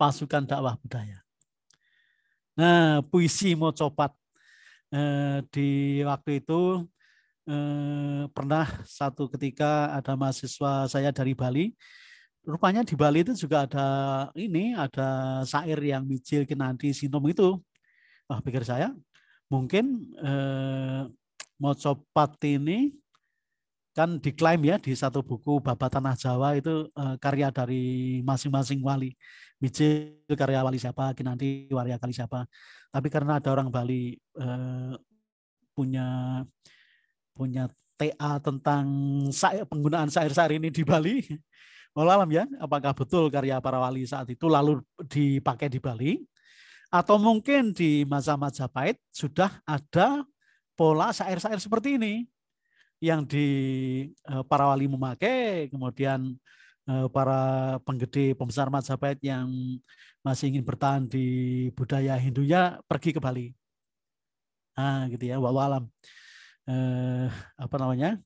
Pasukan dakwah budaya. Nah, puisi mocopat Eh, di waktu itu eh, pernah satu ketika ada mahasiswa saya dari Bali. Rupanya di Bali itu juga ada ini, ada sair yang Mijil Kinanti Sinom itu. Wah, pikir saya mungkin eh, mau Mocopat ini kan diklaim ya di satu buku Babat Tanah Jawa itu karya dari masing-masing wali bijil karya wali siapa, kinanti warya kali siapa. Tapi karena ada orang Bali eh, punya punya TA tentang penggunaan syair-syair ini di Bali. Walau alam ya, apakah betul karya para wali saat itu lalu dipakai di Bali? Atau mungkin di masa Majapahit sudah ada pola syair-syair seperti ini yang di eh, para wali memakai, kemudian Eh, para penggede pembesar Majapahit yang masih ingin bertahan di budaya Hindu ya pergi ke Bali. Nah, gitu ya, walau alam. Eh, apa namanya?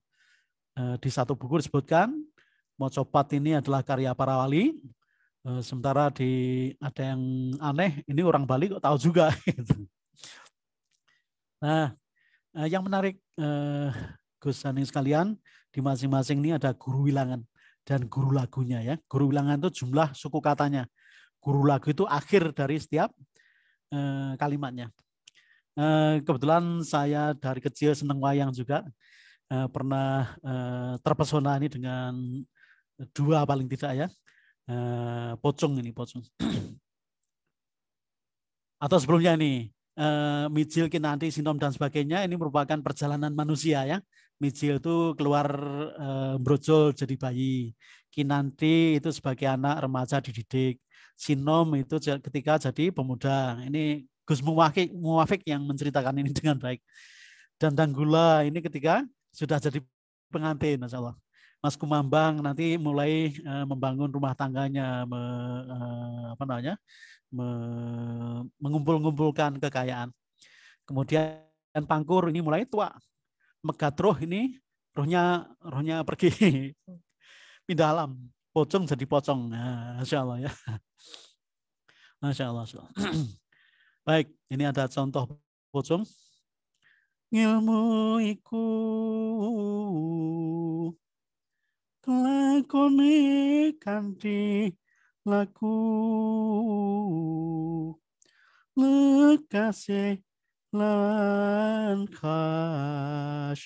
Eh, di satu buku disebutkan Mocopat ini adalah karya para wali. Eh, sementara di ada yang aneh, ini orang Bali kok tahu juga. Gitu. Nah, eh, yang menarik eh, Gus Haning sekalian, di masing-masing ini ada guru wilangan dan guru lagunya ya. Guru bilangan itu jumlah suku katanya. Guru lagu itu akhir dari setiap uh, kalimatnya. Uh, kebetulan saya dari kecil seneng wayang juga. Uh, pernah uh, terpesona ini dengan dua paling tidak ya. Uh, pocong ini pocong. Atau sebelumnya ini uh, Mijil, Kinanti, Sinom dan sebagainya ini merupakan perjalanan manusia ya. Mijil itu keluar e, brojol jadi bayi. Kinanti itu sebagai anak remaja dididik. Sinom itu ketika jadi pemuda. Ini Gus Muwafik, Muwafik yang menceritakan ini dengan baik. Dan Danggula ini ketika sudah jadi pengantin, Masya Allah. Mas Kumambang nanti mulai e, membangun rumah tangganya, me, e, apa namanya, mengumpul-ngumpulkan kekayaan. Kemudian Pangkur ini mulai tua, megat roh ini rohnya rohnya pergi pindah alam pocong jadi pocong nah, masya Allah ya masya Allah, masya Allah. baik ini ada contoh pocong ilmu iku kelakone lagu laku lekasih lan khas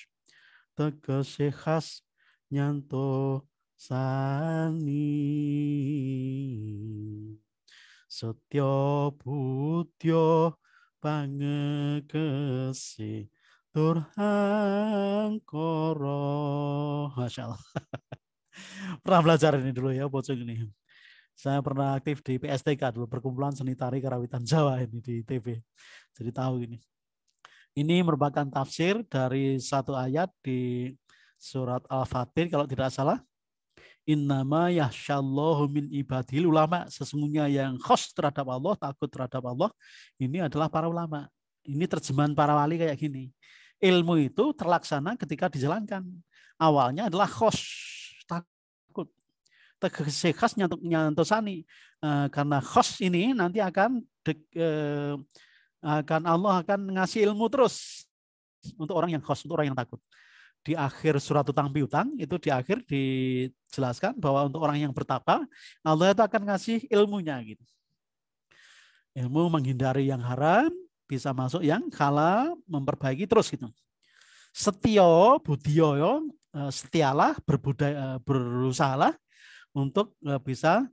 tegese khas nyanto sani setyo putyo pangekesi Masya Allah. pernah belajar ini dulu ya bocok ini saya pernah aktif di PSTK dulu perkumpulan seni tari karawitan Jawa ini di TV. jadi tahu ini ini merupakan tafsir dari satu ayat di surat Al-Fatir kalau tidak salah. Innama yahsyallahu min ibadil ulama. Sesungguhnya yang khos terhadap Allah, takut terhadap Allah, ini adalah para ulama. Ini terjemahan para wali kayak gini. Ilmu itu terlaksana ketika dijalankan. Awalnya adalah khos, takut. Tegese khas nyantosani. Eh, karena khos ini nanti akan dek, eh, akan Allah akan ngasih ilmu terus untuk orang yang khos, untuk orang yang takut. Di akhir surat utang piutang itu di akhir dijelaskan bahwa untuk orang yang bertapa Allah itu akan ngasih ilmunya gitu. Ilmu menghindari yang haram, bisa masuk yang kala memperbaiki terus gitu. Setio yo, eh, setialah berbudaya eh, berusahalah untuk eh, bisa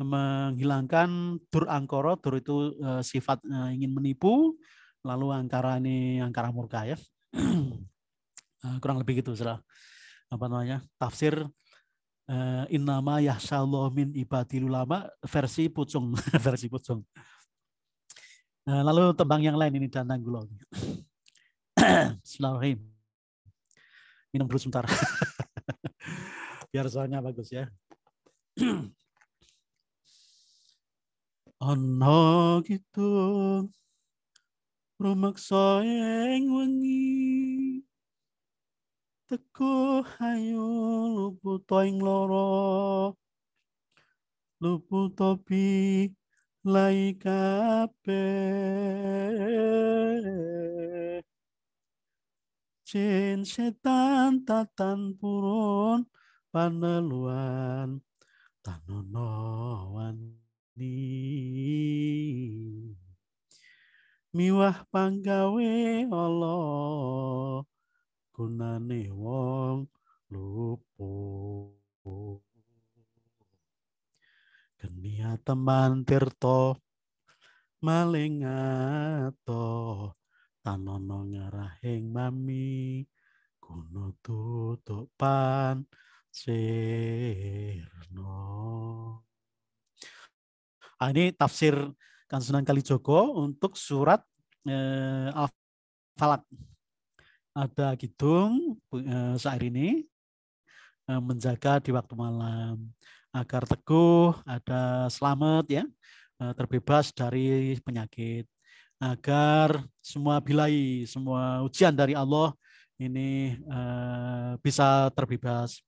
menghilangkan dur angkoro dur itu uh, sifat uh, ingin menipu lalu angkara ini angkara murka ya uh, kurang lebih gitu sudah apa namanya tafsir uh, innama yahsallu min ibadil ulama versi pucung versi pucung lalu tembang yang lain ini dan gulau Bismillahirrahmanirrahim minum dulu sebentar biar soalnya bagus ya Ana gitu rumaksa ing wangi, teko hayu luputa ing loro luputa topi lai kape jin setan tatan purun paneluan tanono wani di miwah panggawe Allah gunane wong lupu. Genia teman tirto maling ato tanono ngarahing mami kuno tutupan sirno. ah, ini tafsir Kansunan Kalijogo untuk surat eh, Al Falak. Ada Kidung eh, saat ini eh, menjaga di waktu malam agar teguh, ada selamat ya, eh, terbebas dari penyakit, agar semua bilai, semua ujian dari Allah ini eh, bisa terbebas.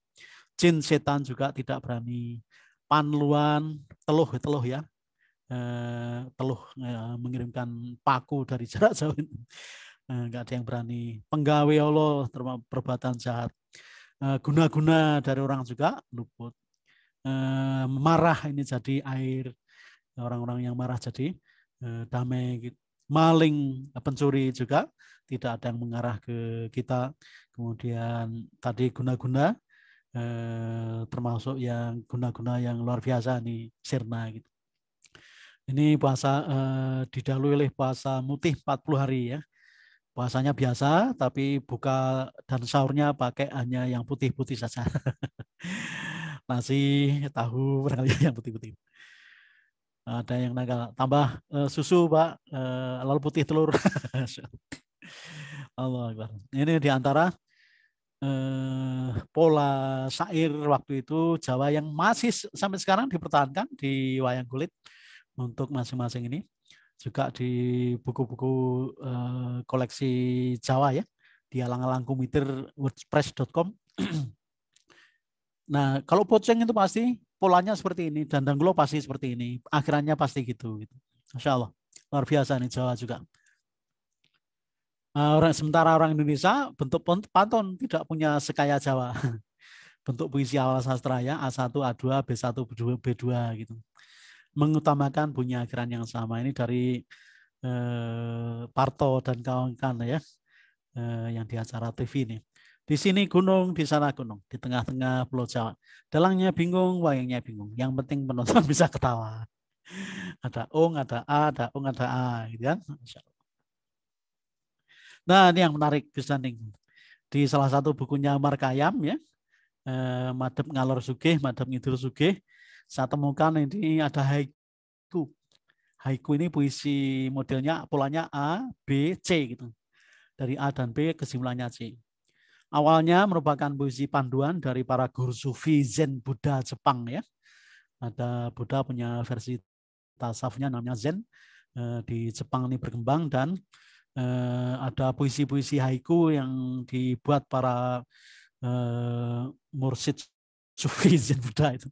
Jin setan juga tidak berani. Panluan teluh teluh ya, eh, teluh eh, mengirimkan paku dari jarak jauh eh, nggak ada yang berani penggawe ya Allah termasuk perbuatan jahat eh, guna-guna dari orang juga luput eh, marah ini jadi air orang-orang yang marah jadi damai gitu. maling pencuri juga tidak ada yang mengarah ke kita kemudian tadi guna-guna termasuk yang guna-guna yang luar biasa nih sirna gitu ini puasa eh, didahului oleh puasa mutih 40 hari ya. Puasanya biasa, tapi buka dan sahurnya pakai hanya yang putih-putih saja. Nasi, tahu, barangkali yang putih-putih. Ada yang naga tambah eh, susu, Pak, eh, lalu putih telur. Allah Akbar. Ini diantara eh, pola sair waktu itu Jawa yang masih sampai sekarang dipertahankan di wayang kulit untuk masing-masing ini juga di buku-buku uh, koleksi Jawa ya di alang-alang wordpress.com. nah, kalau boceng itu pasti polanya seperti ini, dan danglo pasti seperti ini, akhirannya pasti gitu. gitu. Masya Allah, luar biasa nih Jawa juga. Uh, orang sementara orang Indonesia bentuk pantun tidak punya sekaya Jawa. bentuk puisi awal sastra ya A1, A2, B1, B2, B2 gitu mengutamakan punya akhiran yang sama ini dari eh, Parto dan kawan-kawan ya eh, yang di acara TV ini. Di sini gunung, di sana gunung, di tengah-tengah Pulau Jawa. Dalangnya bingung, wayangnya bingung. Yang penting penonton bisa ketawa. Ada ong, ada a, ada ong, ada a, gitu kan? Nah, ini yang menarik Gus Di salah satu bukunya Markayam ya, eh, Madep Ngalor Sugih, Madep Ngidul Sugih, saya temukan ini ada haiku. Haiku ini puisi modelnya polanya A, B, C gitu. Dari A dan B kesimpulannya C. Awalnya merupakan puisi panduan dari para guru sufi Zen Buddha Jepang ya. Ada Buddha punya versi tasawufnya namanya Zen eh, di Jepang ini berkembang dan eh, ada puisi-puisi haiku yang dibuat para eh, mursid sufi Zen Buddha itu.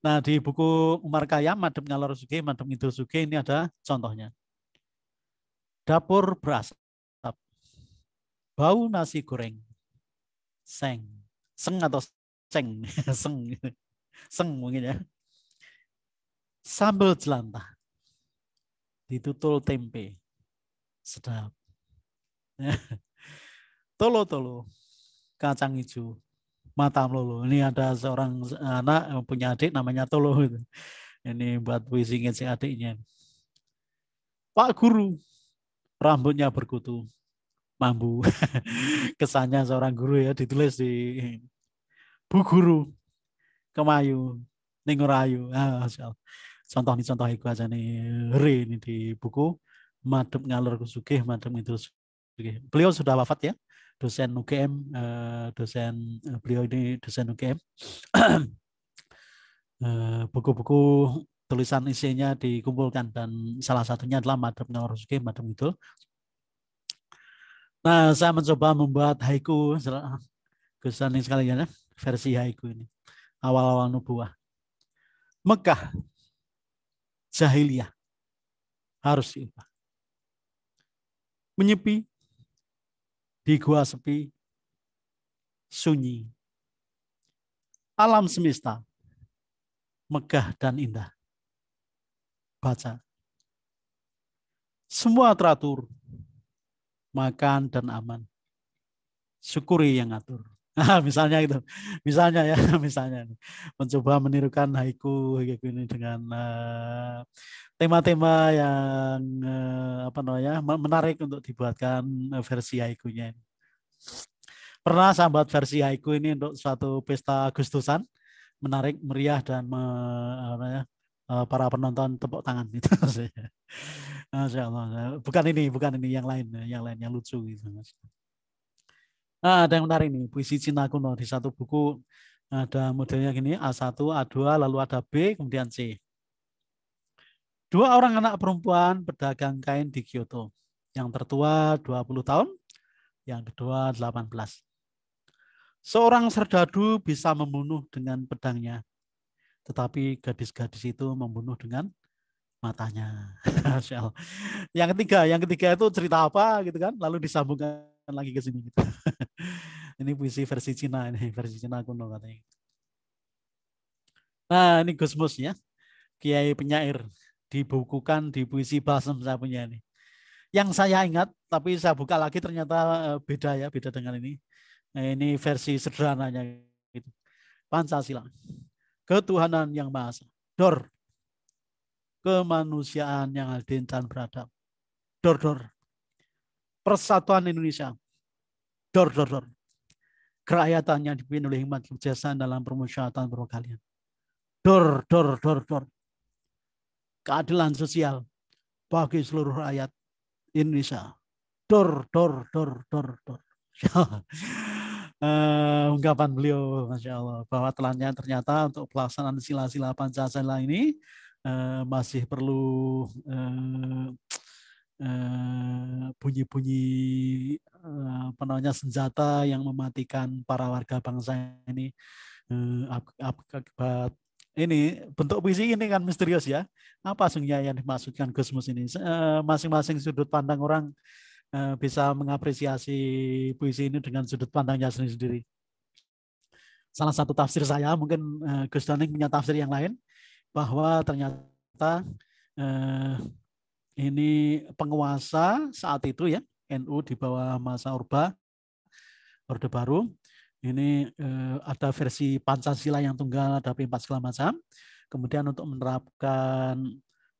Nah, di buku Umar Kayam, Madem Ngalor Suge, Madem Ngidul Suge, ini ada contohnya. Dapur berasap, bau nasi goreng, seng, seng atau seng, seng, gitu. seng mungkin ya. Sambal jelantah, ditutul tempe, sedap. Tolo-tolo, kacang hijau, mata melulu. Ini ada seorang anak yang punya adik namanya Tolo. Gitu. Ini buat puisi si adiknya. Pak Guru, rambutnya berkutu, mambu. Kesannya seorang guru ya, ditulis di Bu Guru, Kemayu, Ningurayu. Ah, contoh nih contoh itu aja nih hari ini di buku madem Ngalur Kusugih, madem itu Beliau sudah wafat ya, dosen UGM, eh, dosen eh, beliau ini dosen UGM. Eh, buku-buku tulisan isinya dikumpulkan dan salah satunya adalah madhabnya orang Suki, itu. Nah, saya mencoba membuat haiku kesan ini sekali ya, versi haiku ini. Awal-awal nubuah. Mekah, jahiliyah, harus diubah. Menyepi, di gua sepi, sunyi. Alam semesta megah dan indah. Baca. Semua teratur, makan dan aman. Syukuri yang atur. Nah, misalnya itu, misalnya ya, misalnya mencoba menirukan haiku, haiku ini dengan uh, tema-tema yang uh, apa namanya menarik untuk dibuatkan eh, versi haikunya ini. Pernah saya buat versi haiku ini untuk suatu pesta Agustusan, menarik, meriah dan me, apa ya, para penonton tepuk tangan gitu Bukan ini, bukan ini yang lain, yang lain yang lucu gitu Nah, ada yang menarik nih, puisi Cina kuno di satu buku ada modelnya gini A1, A2, lalu ada B, kemudian C. Dua orang anak perempuan berdagang kain di Kyoto. Yang tertua 20 tahun, yang kedua 18. Seorang serdadu bisa membunuh dengan pedangnya, tetapi gadis-gadis itu membunuh dengan matanya. yang ketiga, yang ketiga itu cerita apa gitu kan? Lalu disambungkan lagi ke sini. Gitu. ini puisi versi Cina ini, versi Cina kuno katanya. Nah, ini Gusmus ya, kiai penyair dibukukan di puisi Balsam saya punya ini. Yang saya ingat, tapi saya buka lagi ternyata eh, beda ya, beda dengan ini. Nah, ini versi sederhananya gitu. Pancasila. Ketuhanan yang Maha Esa. Dor. Kemanusiaan yang adil dan beradab. Dor dor. Persatuan Indonesia. Dor dor dor. Kerakyatan yang dipimpin oleh hikmat kebijaksanaan dalam permusyawaratan perwakalian. Dor dor dor dor keadilan sosial bagi seluruh rakyat Indonesia. Dor, dor, dor, dor, dor. uh, ungkapan beliau, Masya Allah, bahwa telannya ternyata untuk pelaksanaan sila-sila Pancasila ini uh, masih perlu uh, bunyi-bunyi uh, uh, apa namanya senjata yang mematikan para warga bangsa ini uh, akibat ini bentuk puisi ini kan misterius ya. Apa sungnya yang dimaksudkan Gusmus ini? Eh, masing-masing sudut pandang orang eh, bisa mengapresiasi puisi ini dengan sudut pandangnya sendiri-sendiri. Salah satu tafsir saya mungkin e, Gus Daning punya tafsir yang lain bahwa ternyata ini penguasa saat itu ya NU di bawah masa Orba Orde Baru ini eh, ada versi Pancasila yang tunggal, ada P4 segala macam. Kemudian untuk menerapkan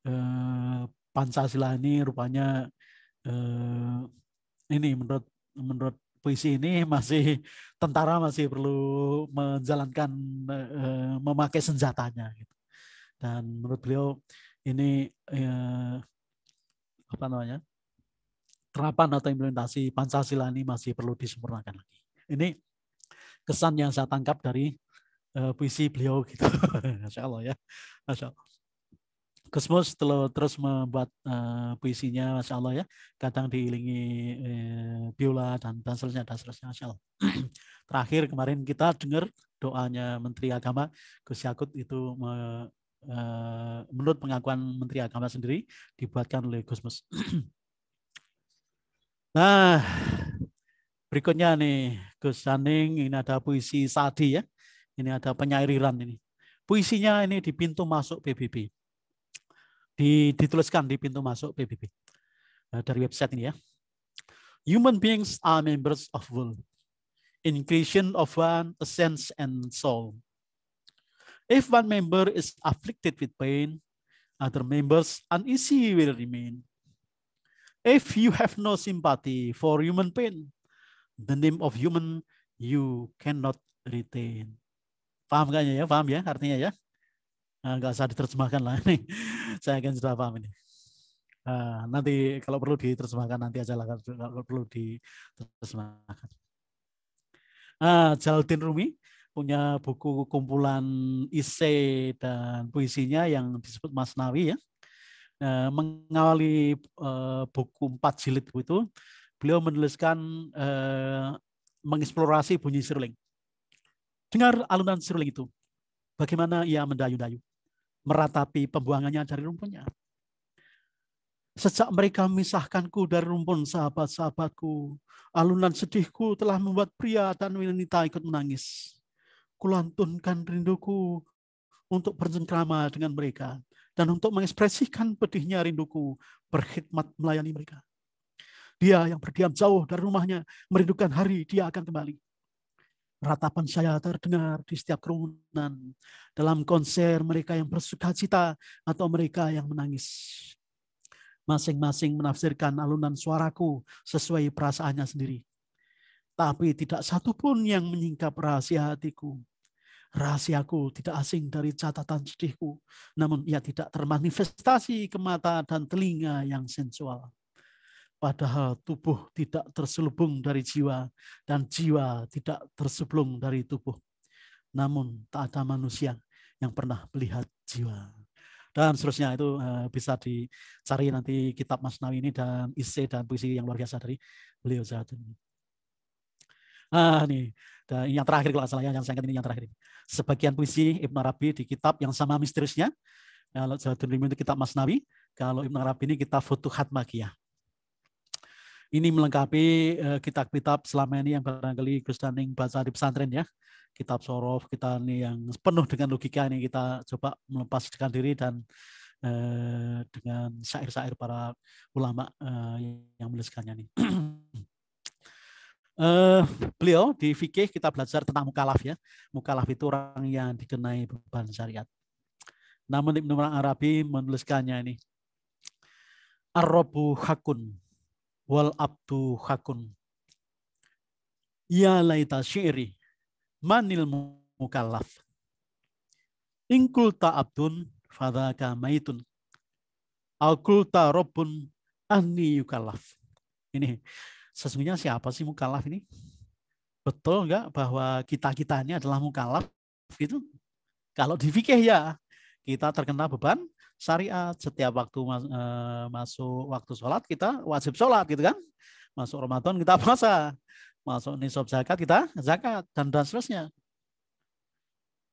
eh, Pancasila ini rupanya eh, ini menurut menurut puisi ini masih tentara masih perlu menjalankan eh, memakai senjatanya gitu. Dan menurut beliau ini eh, apa namanya? terapan atau implementasi Pancasila ini masih perlu disempurnakan lagi. Ini kesan yang saya tangkap dari uh, puisi beliau gitu. Masya Allah ya. Masya Allah. Kusmus terus membuat uh, puisinya, masya Allah ya. Kadang diilingi uh, biola dan dan seterusnya dan seterusnya, masya Allah. Terakhir kemarin kita dengar doanya Menteri Agama Gus Yakut itu me, uh, menurut pengakuan Menteri Agama sendiri dibuatkan oleh Gusmus. nah, Berikutnya nih Gus Saning, ini ada puisi Sadi ya. Ini ada penyairiran ini. Puisinya ini di pintu masuk PBB. Di, dituliskan di pintu masuk PBB. Nah, dari website ini ya. Human beings are members of world, in creation of one sense and soul. If one member is afflicted with pain, other members uneasy will remain. If you have no sympathy for human pain, the name of human you cannot retain. Paham kayaknya ya? Paham ya artinya ya? Nah, Gak usah diterjemahkan lah ini. Saya akan sudah paham ini. Uh, nanti kalau perlu diterjemahkan nanti aja lah kalau perlu diterjemahkan. Uh, ah, Jaldin Rumi punya buku kumpulan isi dan puisinya yang disebut Masnawi ya. Uh, mengawali uh, buku empat jilid itu beliau menuliskan eh, mengeksplorasi bunyi seruling. Dengar alunan seruling itu, bagaimana ia mendayu-dayu, meratapi pembuangannya dari rumpunnya. Sejak mereka memisahkanku dari rumpun sahabat-sahabatku, alunan sedihku telah membuat pria dan wanita ikut menangis. Kulantunkan rinduku untuk berjengkrama dengan mereka dan untuk mengekspresikan pedihnya rinduku berkhidmat melayani mereka. Dia yang berdiam jauh dari rumahnya, merindukan hari dia akan kembali. Ratapan saya terdengar di setiap kerumunan. Dalam konser mereka yang bersuka cita atau mereka yang menangis. Masing-masing menafsirkan alunan suaraku sesuai perasaannya sendiri. Tapi tidak satupun yang menyingkap rahasia hatiku. Rahasiaku tidak asing dari catatan sedihku, namun ia tidak termanifestasi ke mata dan telinga yang sensual. Padahal tubuh tidak terselubung dari jiwa dan jiwa tidak terselubung dari tubuh. Namun tak ada manusia yang pernah melihat jiwa. Dan seterusnya itu eh, bisa dicari nanti kitab Mas Nawi ini dan isi dan puisi yang luar biasa dari beliau saat ini. Ah nih, dan yang terakhir kalau salah ya, yang ingat ini yang terakhir. Sebagian puisi Ibn Arabi di kitab yang sama misteriusnya. Kalau Jalaluddin itu kitab Masnawi, kalau Ibn Arabi ini kitab Futuhat Makiyah. Ini melengkapi eh, kitab-kitab selama ini yang barangkali Gus Daning baca di pesantren ya. Kitab Sorof, kita ini yang penuh dengan logika ini kita coba melepaskan diri dan eh, dengan syair-syair para ulama eh, yang menuliskannya ini. Uh, beliau di fikih kita belajar tentang mukalaf ya. Mukalaf itu orang yang dikenai beban syariat. Namun Ibnu Arabi menuliskannya ini. Arrobu hakun wal abdu hakun. Ya laita syi'ri manil mukallaf. Inkulta abdun fadaka maitun. Alkulta robun anni yukallaf. Ini sesungguhnya siapa sih mukallaf ini? Betul nggak bahwa kita-kita ini adalah mukallaf itu? Kalau di fikih ya, kita terkena beban syariat setiap waktu mas, e, masuk waktu sholat kita wajib sholat gitu kan masuk Ramadan kita puasa masuk nisab zakat kita zakat dan dan seterusnya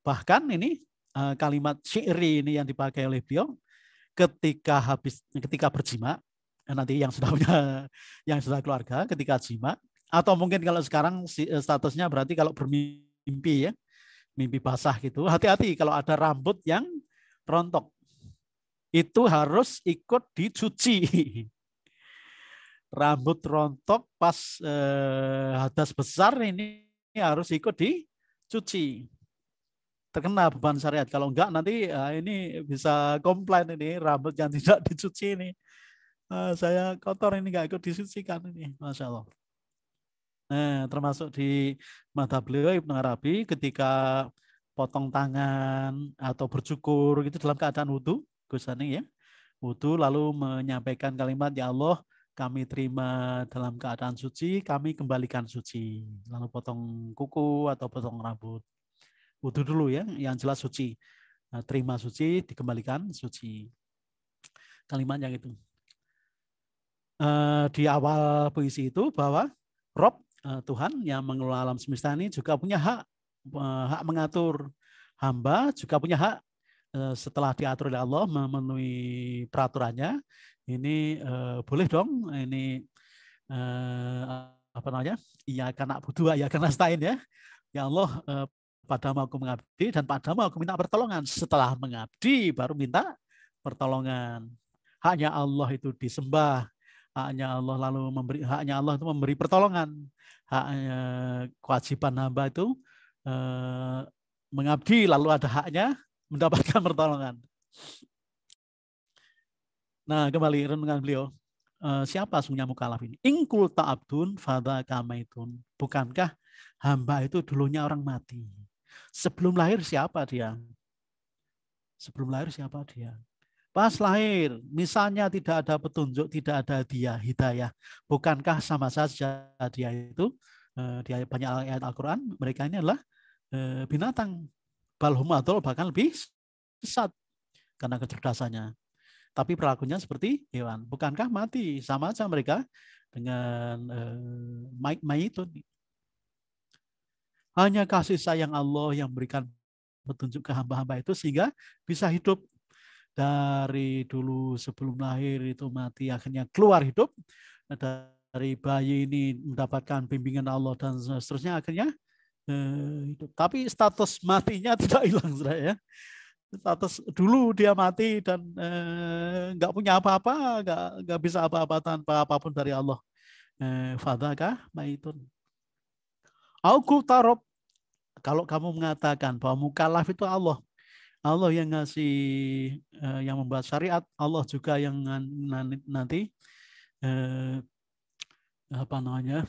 bahkan ini e, kalimat syi'ri ini yang dipakai oleh beliau ketika habis ketika berjima eh, nanti yang sudah punya yang sudah keluarga ketika jima atau mungkin kalau sekarang statusnya berarti kalau bermimpi ya mimpi basah gitu hati-hati kalau ada rambut yang rontok itu harus ikut dicuci. Rambut rontok pas eh, hadas besar ini harus ikut dicuci. Terkena beban syariat. Kalau enggak nanti ya ini bisa komplain ini rambut yang tidak dicuci ini. Nah, saya kotor ini enggak ikut disucikan ini. Masya Allah. Nah, termasuk di mata beliau Ibnu Arabi ketika potong tangan atau bercukur gitu dalam keadaan wudhu Gus Ani ya. Wudhu lalu menyampaikan kalimat ya Allah kami terima dalam keadaan suci, kami kembalikan suci. Lalu potong kuku atau potong rambut. Wudhu dulu ya, yang jelas suci. Nah, terima suci, dikembalikan suci. Kalimat yang itu. Eh, di awal puisi itu bahwa Rob, eh, Tuhan yang mengelola alam semesta ini juga punya hak, eh, hak mengatur. Hamba juga punya hak Eh, setelah diatur oleh Allah memenuhi peraturannya ini uh, boleh dong ini uh, apa namanya iya karena butuh ya karena stain ya ya Allah pada padamu aku mengabdi dan padamu aku minta pertolongan setelah mengabdi baru minta pertolongan hanya Allah itu disembah haknya Allah lalu memberi haknya Allah itu memberi pertolongan haknya kewajiban hamba itu uh, mengabdi lalu ada haknya mendapatkan pertolongan. Nah, kembali renungan beliau. Eh, siapa sungguhnya mukalaf ini? Ingkul ta'abdun fadha kamaitun. Bukankah hamba itu dulunya orang mati? Sebelum lahir siapa dia? Sebelum lahir siapa dia? Pas lahir, misalnya tidak ada petunjuk, tidak ada dia hidayah. Bukankah sama saja dia itu, eh, dia banyak ayat Al-Quran, mereka ini adalah eh, binatang balhum adol bahkan lebih sesat karena kecerdasannya. Tapi perilakunya seperti hewan. Bukankah mati? Sama saja mereka dengan uh, eh, mai itu? Hanya kasih sayang Allah yang memberikan petunjuk ke hamba-hamba itu sehingga bisa hidup dari dulu sebelum lahir itu mati akhirnya keluar hidup nah, dari bayi ini mendapatkan bimbingan Allah dan seterusnya akhirnya Eh, gitu. Tapi status matinya tidak hilang, saudara ya. Status dulu dia mati dan eh, nggak eh, punya apa-apa, nggak -apa, nggak bisa apa-apa tanpa apapun dari Allah. Eh, Fadakah maitun. Aku tarob. Kalau kamu mengatakan bahwa mukallaf itu Allah, Allah yang ngasih, eh, yang membuat syariat, Allah juga yang nanti apa namanya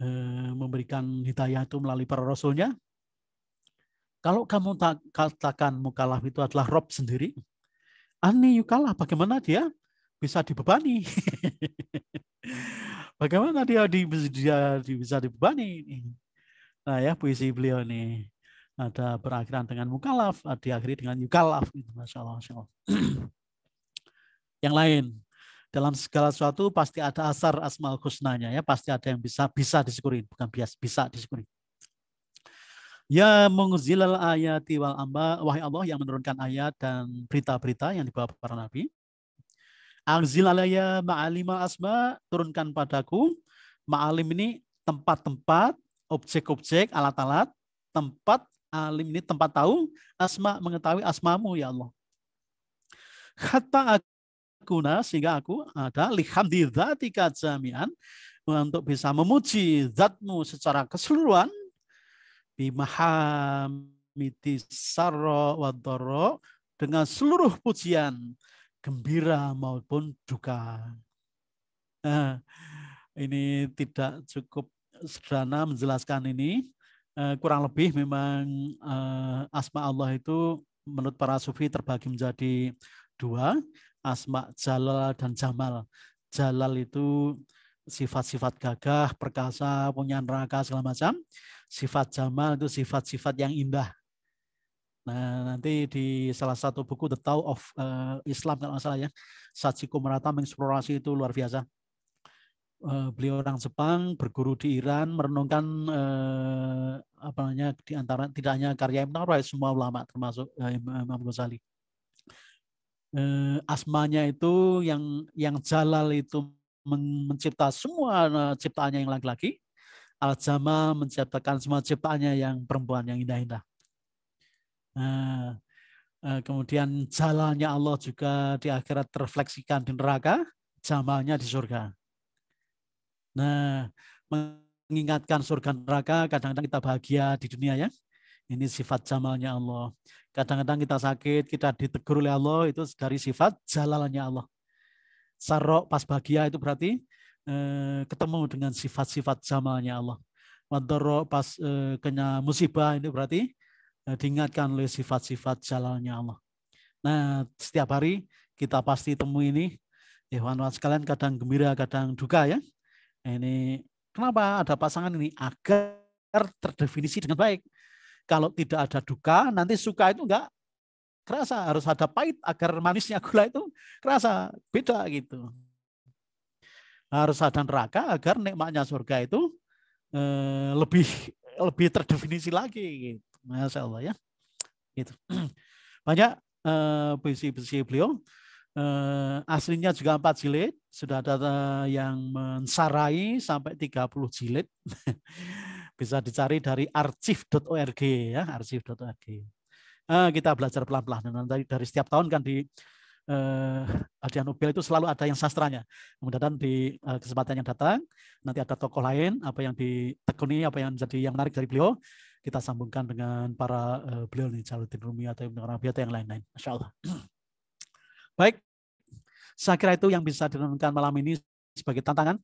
Eh, memberikan hidayah itu melalui para rasulnya. Kalau kamu tak katakan mukalaf itu adalah rob sendiri, ani yukalah bagaimana dia bisa dibebani? bagaimana dia, bisa dibebani? Nah ya puisi beliau ini ada berakhiran dengan mukalaf, diakhiri dengan yukalaf. Gitu, Masya Allah, Masya Allah. Yang lain, dalam segala sesuatu pasti ada asar asmal husnanya ya pasti ada yang bisa bisa disyukurin bukan bias bisa disyukurin Ya mengzilal ayati wal amba wahai Allah yang menurunkan ayat dan berita-berita yang dibawa para nabi. Angzil alaya ma'alima asma turunkan padaku ma'alim ini tempat-tempat, objek-objek, alat-alat, tempat alim ini tempat tahu, asma mengetahui asmamu ya Allah. Hatta kuna sehingga aku ada ah, di zatika jami'an untuk bisa memuji zatmu secara keseluruhan bimahamiti sarro wadoro dengan seluruh pujian gembira maupun duka. Nah, ini tidak cukup sederhana menjelaskan ini. Eh, kurang lebih memang eh, asma Allah itu menurut para sufi terbagi menjadi dua asma jalal dan jamal. Jalal itu sifat-sifat gagah, perkasa, punya neraka segala macam. Sifat jamal itu sifat-sifat yang indah. Nah, nanti di salah satu buku The Tao of eh, Islam kalau masalah ya, Sachiko Merata mengeksplorasi itu luar biasa. Eh, beliau orang Jepang, berguru di Iran, merenungkan uh, apa namanya di antara tidak hanya karya Ibn Arabi, semua ulama termasuk uh, Imam Ghazali eh, asmanya itu yang yang Jalal itu mencipta semua ciptaannya yang laki-laki. Al-Jama menciptakan semua ciptaannya yang perempuan yang indah-indah. Nah, kemudian jalannya Allah juga di akhirat terfleksikan di neraka, jamalnya di surga. Nah, mengingatkan surga neraka, kadang-kadang kita bahagia di dunia ya, ini sifat jamalnya Allah. Kadang-kadang kita sakit, kita ditegur oleh Allah, itu dari sifat jalalnya Allah. Sarok pas bahagia itu berarti eh, ketemu dengan sifat-sifat jamalnya Allah. Wadoro pas eh, kena musibah itu berarti eh, diingatkan oleh sifat-sifat jalalnya Allah. Nah, setiap hari kita pasti temu ini. Ya, kawan sekalian kadang gembira, kadang duka ya. Nah, ini kenapa ada pasangan ini agar terdefinisi dengan baik kalau tidak ada duka, nanti suka itu enggak kerasa. Harus ada pahit agar manisnya gula itu kerasa. Beda gitu. Harus ada neraka agar nikmatnya surga itu eh, lebih lebih terdefinisi lagi. Gitu. Masya Allah ya. Gitu. Banyak eh, puisi puisi beliau. Eh, aslinya juga empat jilid. Sudah ada eh, yang mensarai sampai 30 jilid. Bisa dicari dari arsip.org ya, arsip.org. nah, eh, kita belajar pelan-pelan dari, dari setiap tahun kan di eh, hadiah Nobel itu selalu ada yang sastranya. Kemudian di eh, kesempatan yang datang nanti ada tokoh lain apa yang ditekuni, apa yang jadi yang menarik dari beliau kita sambungkan dengan para eh, beliau nih Jaludin Rumi atau Ibnu Arabi atau yang lain-lain. Masya Allah. Baik, saya kira itu yang bisa direnungkan malam ini sebagai tantangan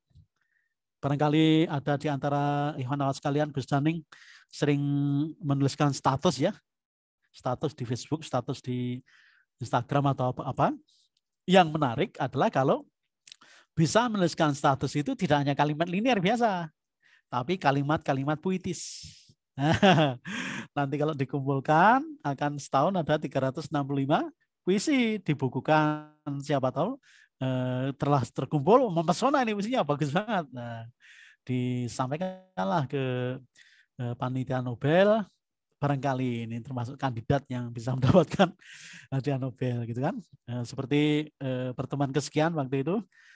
Barangkali ada di antara Ikhwan Awas sekalian, Gus Daning sering menuliskan status ya. Status di Facebook, status di Instagram atau apa-apa. Yang menarik adalah kalau bisa menuliskan status itu tidak hanya kalimat linear biasa, tapi kalimat-kalimat puitis. Nanti kalau dikumpulkan akan setahun ada 365 puisi dibukukan siapa tahu Eh, telah terkumpul mempesona ini mestinya bagus banget. Nah, disampaikanlah ke eh, panitia Nobel barangkali ini termasuk kandidat yang bisa mendapatkan hadiah Nobel gitu kan. Eh, seperti pertemuan kesekian waktu itu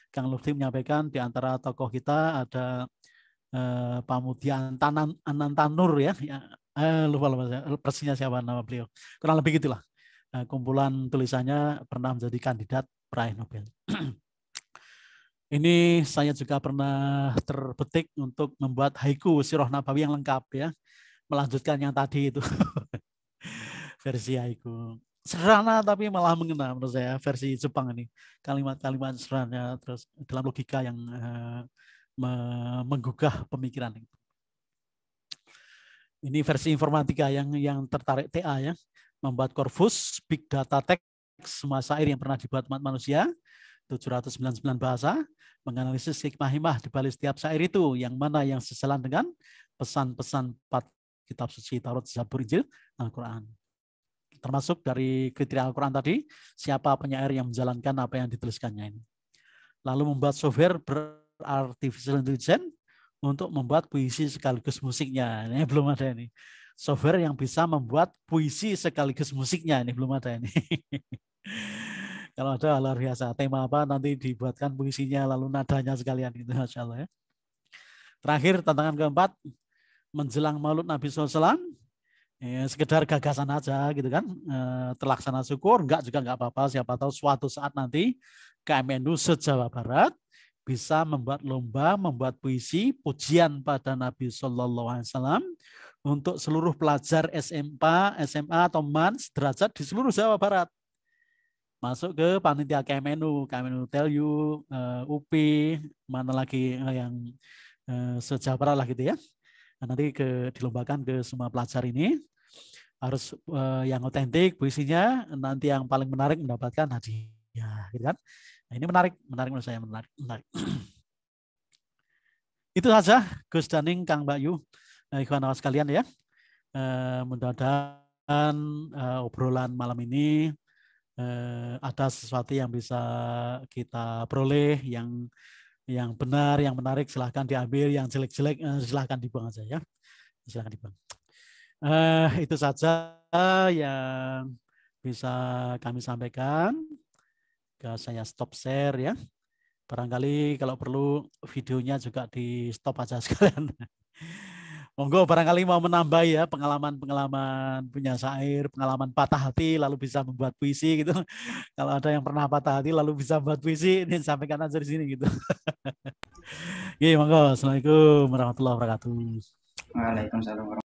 Kang Lutfi menyampaikan di antara tokoh kita ada eh, Pak Mudian Tanan Anantanur ya, ya eh, lupa lupa persisnya siapa nama beliau. Kurang lebih gitulah. Eh, kumpulan tulisannya pernah menjadi kandidat peraih Nobel. Ini saya juga pernah terbetik untuk membuat haiku Sirah Nabawi yang lengkap ya. Melanjutkan yang tadi itu. versi haiku. Serana tapi malah mengena menurut saya versi Jepang ini. Kalimat-kalimat serana terus dalam logika yang eh, me menggugah pemikiran Ini versi informatika yang yang tertarik TA ya membuat korpus big data teks semasa air yang pernah dibuat umat manusia 799 bahasa menganalisis hikmah-hikmah di balik setiap syair itu yang mana yang sesalan dengan pesan-pesan empat kitab suci Taurat, Zabur, Injil, Al-Qur'an. Termasuk dari kriteria Al-Qur'an tadi, siapa penyair yang menjalankan apa yang dituliskannya ini. Lalu membuat software berartificial intelligence untuk membuat puisi sekaligus musiknya. Ini belum ada ini software yang bisa membuat puisi sekaligus musiknya. Ini belum ada ini. Kalau ada luar biasa. Tema apa nanti dibuatkan puisinya lalu nadanya sekalian gitu. Masya ya. Terakhir tantangan keempat menjelang Maulud Nabi SAW ya, sekedar gagasan aja gitu kan eh, terlaksana syukur enggak juga enggak apa-apa siapa tahu suatu saat nanti KMNU se-Jawa Barat bisa membuat lomba membuat puisi pujian pada Nabi Shallallahu Alaihi Wasallam untuk seluruh pelajar SMA, SMA atau MAN derajat di seluruh Jawa Barat. Masuk ke panitia Kemenu, Kemenu You, uh, eh, UPI, mana lagi eh, yang uh, eh, sejahtera lah gitu ya. Nah, nanti ke dilombakan ke semua pelajar ini harus uh, yang otentik puisinya nanti yang paling menarik mendapatkan hadiah gitu kan nah, ini menarik menarik menurut saya menarik menarik itu saja Gus Daning Kang Bayu ikhwan eh, awas sekalian ya. Eh, mudah-mudahan eh, obrolan malam ini eh, ada sesuatu yang bisa kita peroleh yang yang benar, yang menarik silahkan diambil, yang jelek-jelek eh, silahkan dibuang aja ya. Silahkan dibuang. Eh, itu saja yang bisa kami sampaikan. Ke Saya stop share ya. Barangkali kalau perlu videonya juga di stop aja sekalian. Monggo barangkali mau menambah ya pengalaman-pengalaman punya syair, pengalaman patah hati lalu bisa membuat puisi gitu. Kalau ada yang pernah patah hati lalu bisa buat puisi, ini sampaikan aja di sini gitu. Oke, monggo. Assalamualaikum warahmatullahi wabarakatuh. Waalaikumsalam